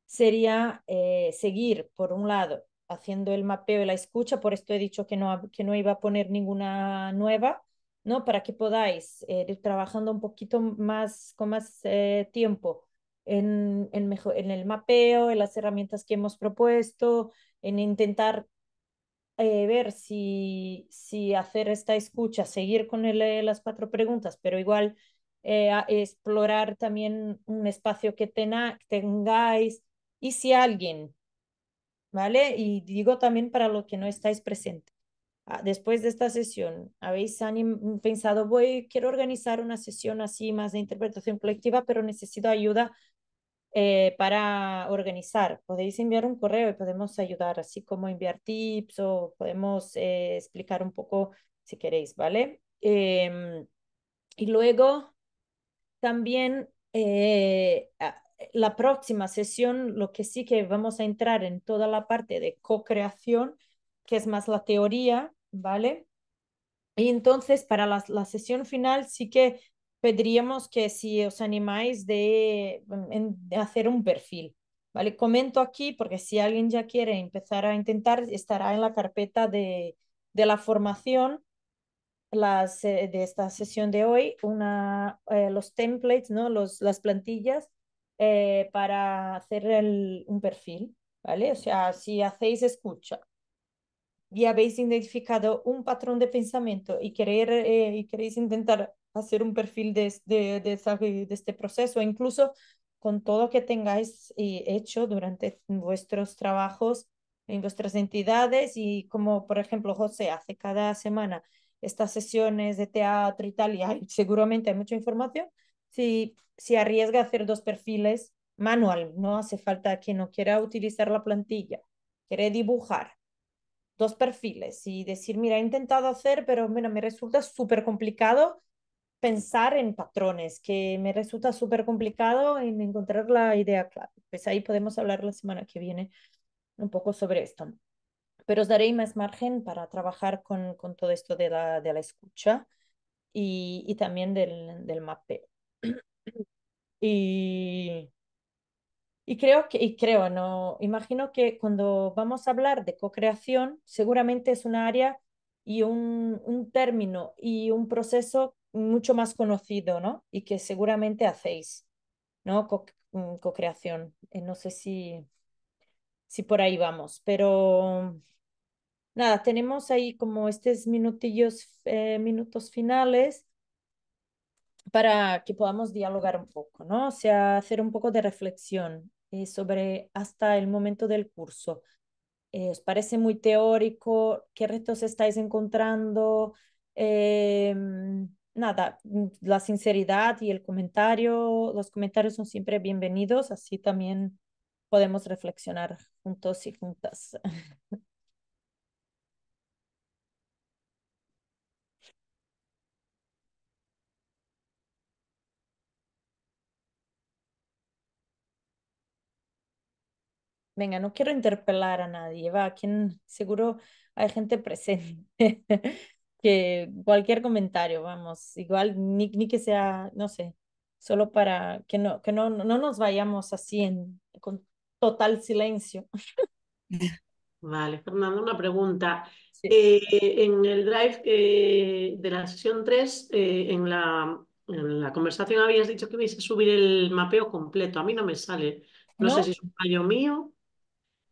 sería eh, seguir, por un lado, haciendo el mapeo y la escucha, por esto he dicho que no, que no iba a poner ninguna nueva, ¿no? Para que podáis eh, ir trabajando un poquito más, con más eh, tiempo en el mapeo, en las herramientas que hemos propuesto, en intentar eh, ver si, si hacer esta escucha, seguir con eh, las cuatro preguntas, pero igual eh, explorar también un espacio que tengáis y si alguien, ¿vale? Y digo también para los que no estáis presentes. Ah, después de esta sesión, habéis pensado, voy, quiero organizar una sesión así más de interpretación colectiva, pero necesito ayuda eh, para organizar. Podéis enviar un correo y podemos ayudar, así como enviar tips o podemos eh, explicar un poco si queréis, ¿vale? Em, y luego también eh, la próxima sesión, lo que sí que vamos a entrar en toda la parte de co-creación, que es más la teoría, ¿vale? Y entonces para la, la, sesión final sí que pediríamos que si os animáis de, hacer un perfil. ¿vale? Comento aquí porque si alguien ya quiere empezar a intentar, estará en la carpeta de, de la formación las, eh, de esta sesión de hoy, una, eh, los templates, ¿no? los, las plantillas eh, para hacer un perfil. ¿vale? O sea, si hacéis escucha y habéis identificado un patrón de pensamiento y, querer, y queréis intentar hacer un perfil de, de, este proceso, incluso con todo que tengáis eh, hecho durante vuestros trabajos en vuestras entidades y como por ejemplo José hace cada semana estas sesiones de teatro y tal, y seguramente hay mucha información, si, si arriesga a hacer dos perfiles manual, no hace falta que no quiera utilizar la plantilla, quiere dibujar dos perfiles y decir, mira, he intentado hacer, pero bueno me resulta súper complicado pensar en patrones, que me resulta súper complicado en encontrar la idea clave. Pues ahí podemos hablar la semana que viene un poco sobre esto. Pero os daré más margen para trabajar con, con todo esto de la, de la escucha y, y también del, del mapeo. Y, y creo que, y creo, no, imagino que cuando vamos a hablar de co-creación, seguramente es un área y un, un término y un proceso mucho más conocido, ¿no? Y que seguramente hacéis, ¿no? Mm, co-creación. Eh, no sé si, si por ahí vamos, pero nada, tenemos ahí como estos minutillos, eh, minutos finales para que podamos dialogar un poco, ¿no? O sea, hacer un poco de reflexión eh, sobre hasta el momento del curso. ¿Os parece muy teórico? ¿Qué retos estáis encontrando? Em, nada, mm, la sinceridad y el comentario, los comentarios son siempre bienvenidos, así también podemos reflexionar juntos y juntas. Venga, no quiero interpelar a nadie, va, quien seguro hay gente presente. cualquier comentario, vamos, igual ni, ni que sea, no sé, solo para que no, que no, no nos vayamos así en, con total silencio. Vale, Fernando, una pregunta. Eh, en el drive de la sesión 3, eh, en, la, en, la, conversación habías dicho que ibais a subir el mapeo completo. A mí no me sale. No, ¿No? sé si es un fallo mío.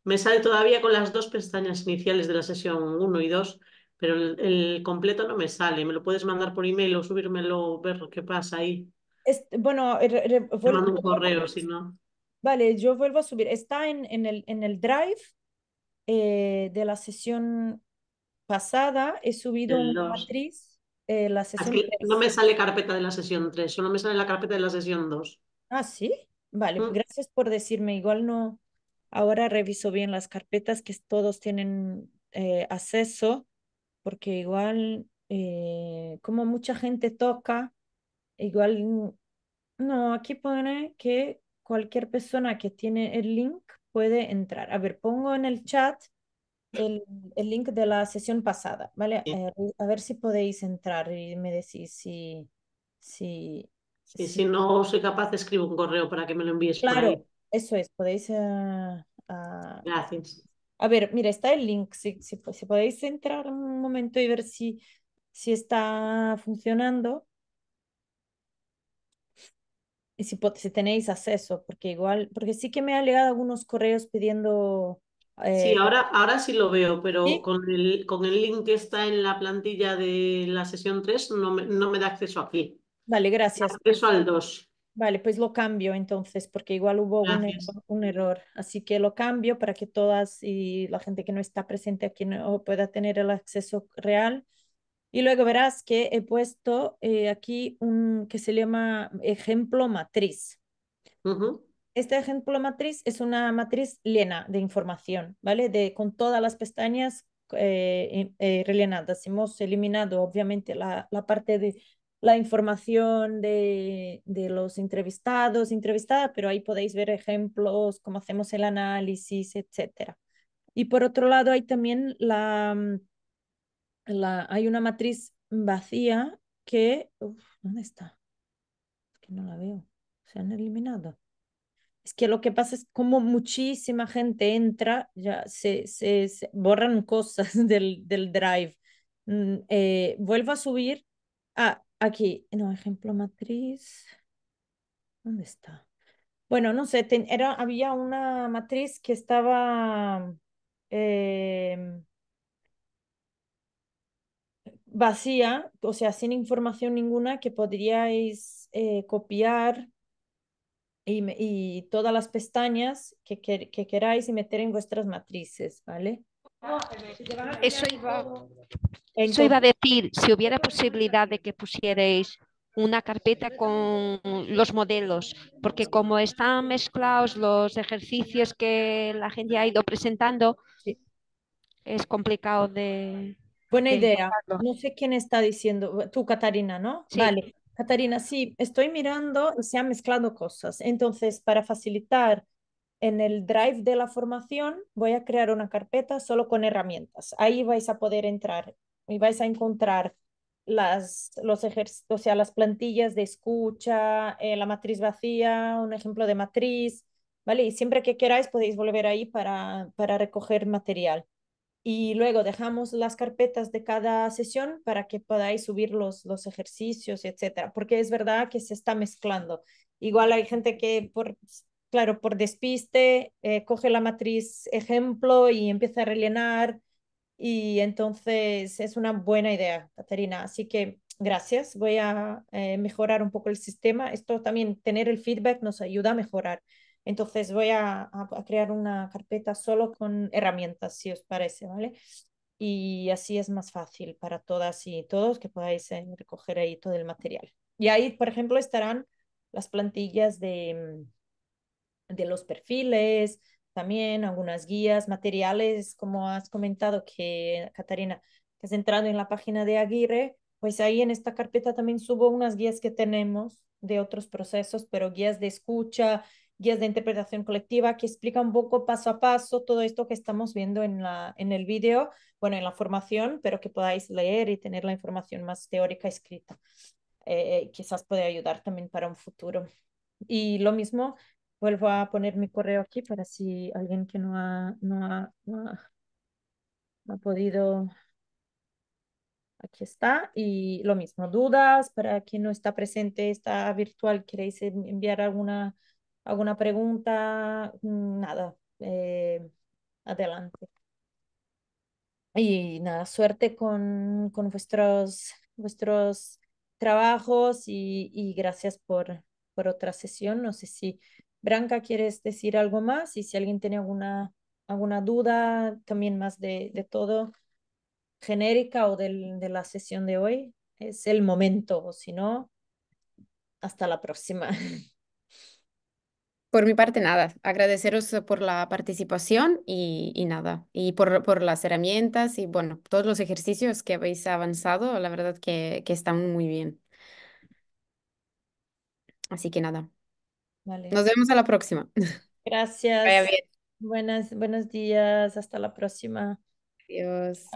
Me sale todavía con las dos pestañas iniciales de la sesión 1 y 2 pero el, completo no me sale. ¿Me lo puedes mandar por email o subírmelo, ver qué pasa ahí? Es, bueno, eh, un correo, si no. Vale, yo vuelvo a subir. Está en, el, en el drive eh, de la sesión pasada. He subido una matriz. Eh, la sesión no me sale carpeta de la sesión 3, solo me sale la carpeta de la sesión 2. Ah, sí. Vale, mm. gracias por decirme. Igual no. Ahora reviso bien las carpetas que todos tienen acceso porque igual, eh, como mucha gente toca, igual, no, aquí pone que cualquier persona que tiene el link puede entrar. A ver, pongo en el chat el, el link de la sesión pasada, ¿vale? a ver si podéis entrar y me decís si... si si no soy capaz, escribo un correo para que me lo envíes. Claro, eso es, podéis... Eh, Gracias. A ver, mira, está el link, si, si, podéis entrar un momento y ver si, si está funcionando. Y si, tenéis acceso, porque igual, porque sí que me ha llegado algunos correos pidiendo... Sí, eh, ahora, ahora sí lo veo, pero con, el, link que está en la plantilla de la sesión 3 no me, no me da acceso aquí. Vale, gracias. Acceso al 2. Vale, pues lo cambio entonces, porque igual hubo un error, Así que lo cambio para que todas y la gente que no está presente aquí no pueda tener el acceso real. Y luego verás que he puesto eh, aquí un que se llama ejemplo matriz. Este ejemplo matriz es una matriz llena de información, ¿vale? De, con todas las pestañas eh, eh, rellenadas. Hemos eliminado obviamente la, la parte de la información de, de los entrevistados, entrevistadas, pero ahí podéis ver ejemplos, cómo hacemos el análisis, etc. Y por otro lado, hay también la, mm, la hay una matriz vacía que, ¿dónde está? Es que no la veo, se han eliminado. Es que lo que pasa es como muchísima gente entra, ya se, se, borran cosas del, del drive. Mm, eh, vuelvo a subir. Ah, Aquí, no, ejemplo matriz. ¿Dónde está? Bueno, no sé, era, había una matriz que estaba em, vacía, o sea, sin información ninguna que podríais eh, copiar y, todas las pestañas que queráis y meter en vuestras matrices, ¿vale? Eso iba, eso iba a decir, si hubiera posibilidad de que pusierais una carpeta con los modelos, porque como están mezclados los ejercicios que la gente ha ido presentando, es complicado de... Buena idea. No sé quién está diciendo, tú, Catarina, ¿no? Sí. Vale. Catarina, sí, estoy mirando, se han mezclado cosas. Entonces, para facilitar en el drive de la formación voy a crear una carpeta solo con herramientas. Ahí vais a poder entrar y vais a encontrar las, los o sea, las plantillas de escucha, eh, la matriz vacía, un ejemplo de matriz, ¿vale? Y siempre que queráis podéis volver ahí para, para recoger material. Y luego dejamos las carpetas de cada sesión para que podáis subir los, los ejercicios, etcétera, porque es verdad que se está mezclando. Igual hay gente que por claro, por despiste, eh, coge la matriz ejemplo y empieza a rellenar. Y entonces es una buena idea, Caterina. Así que gracias. Voy a eh, mejorar un poco el sistema. Esto también, tener el feedback nos ayuda a mejorar. Entonces voy a, crear una carpeta solo con herramientas, si os parece, ¿vale? Y así es más fácil para todas y todos que podáis eh, recoger ahí todo el material. Y ahí, por ejemplo, estarán las plantillas de, de los perfiles, también algunas guías, materiales, como has comentado que, Catarina, que has entrado en la página de Aguirre, pues ahí en esta carpeta también subo unas guías que tenemos de otros procesos, pero guías de escucha, guías de interpretación colectiva que explica un poco paso a paso todo esto que estamos viendo en, la, en el vídeo, bueno, en la formación, pero que podáis leer y tener la información más teórica escrita. Eh, eh, quizás puede ayudar también para un futuro. Y lo mismo Vuelvo a poner mi correo aquí para si alguien que no ha, no ha, no ha, podido... Aquí está. Y lo mismo, dudas para quien no está presente, está virtual, queréis enviar alguna, alguna pregunta, mm, nada, eh, adelante. Y nada, suerte con, con vuestros, vuestros trabajos y, y gracias por, por otra sesión. No sé si Branca, ¿quieres decir algo más? Y si alguien tiene alguna, alguna duda también más de, todo genérica o de la sesión de hoy, es el momento, o si no, hasta la próxima. Por mi parte, nada. Agradeceros por la participación y, nada. Y por, por, las herramientas y bueno, todos los ejercicios que habéis avanzado, la verdad que están muy bien. Así que nada. Nos vemos a la próxima. Gracias. buenos días. Hasta la próxima. Adiós.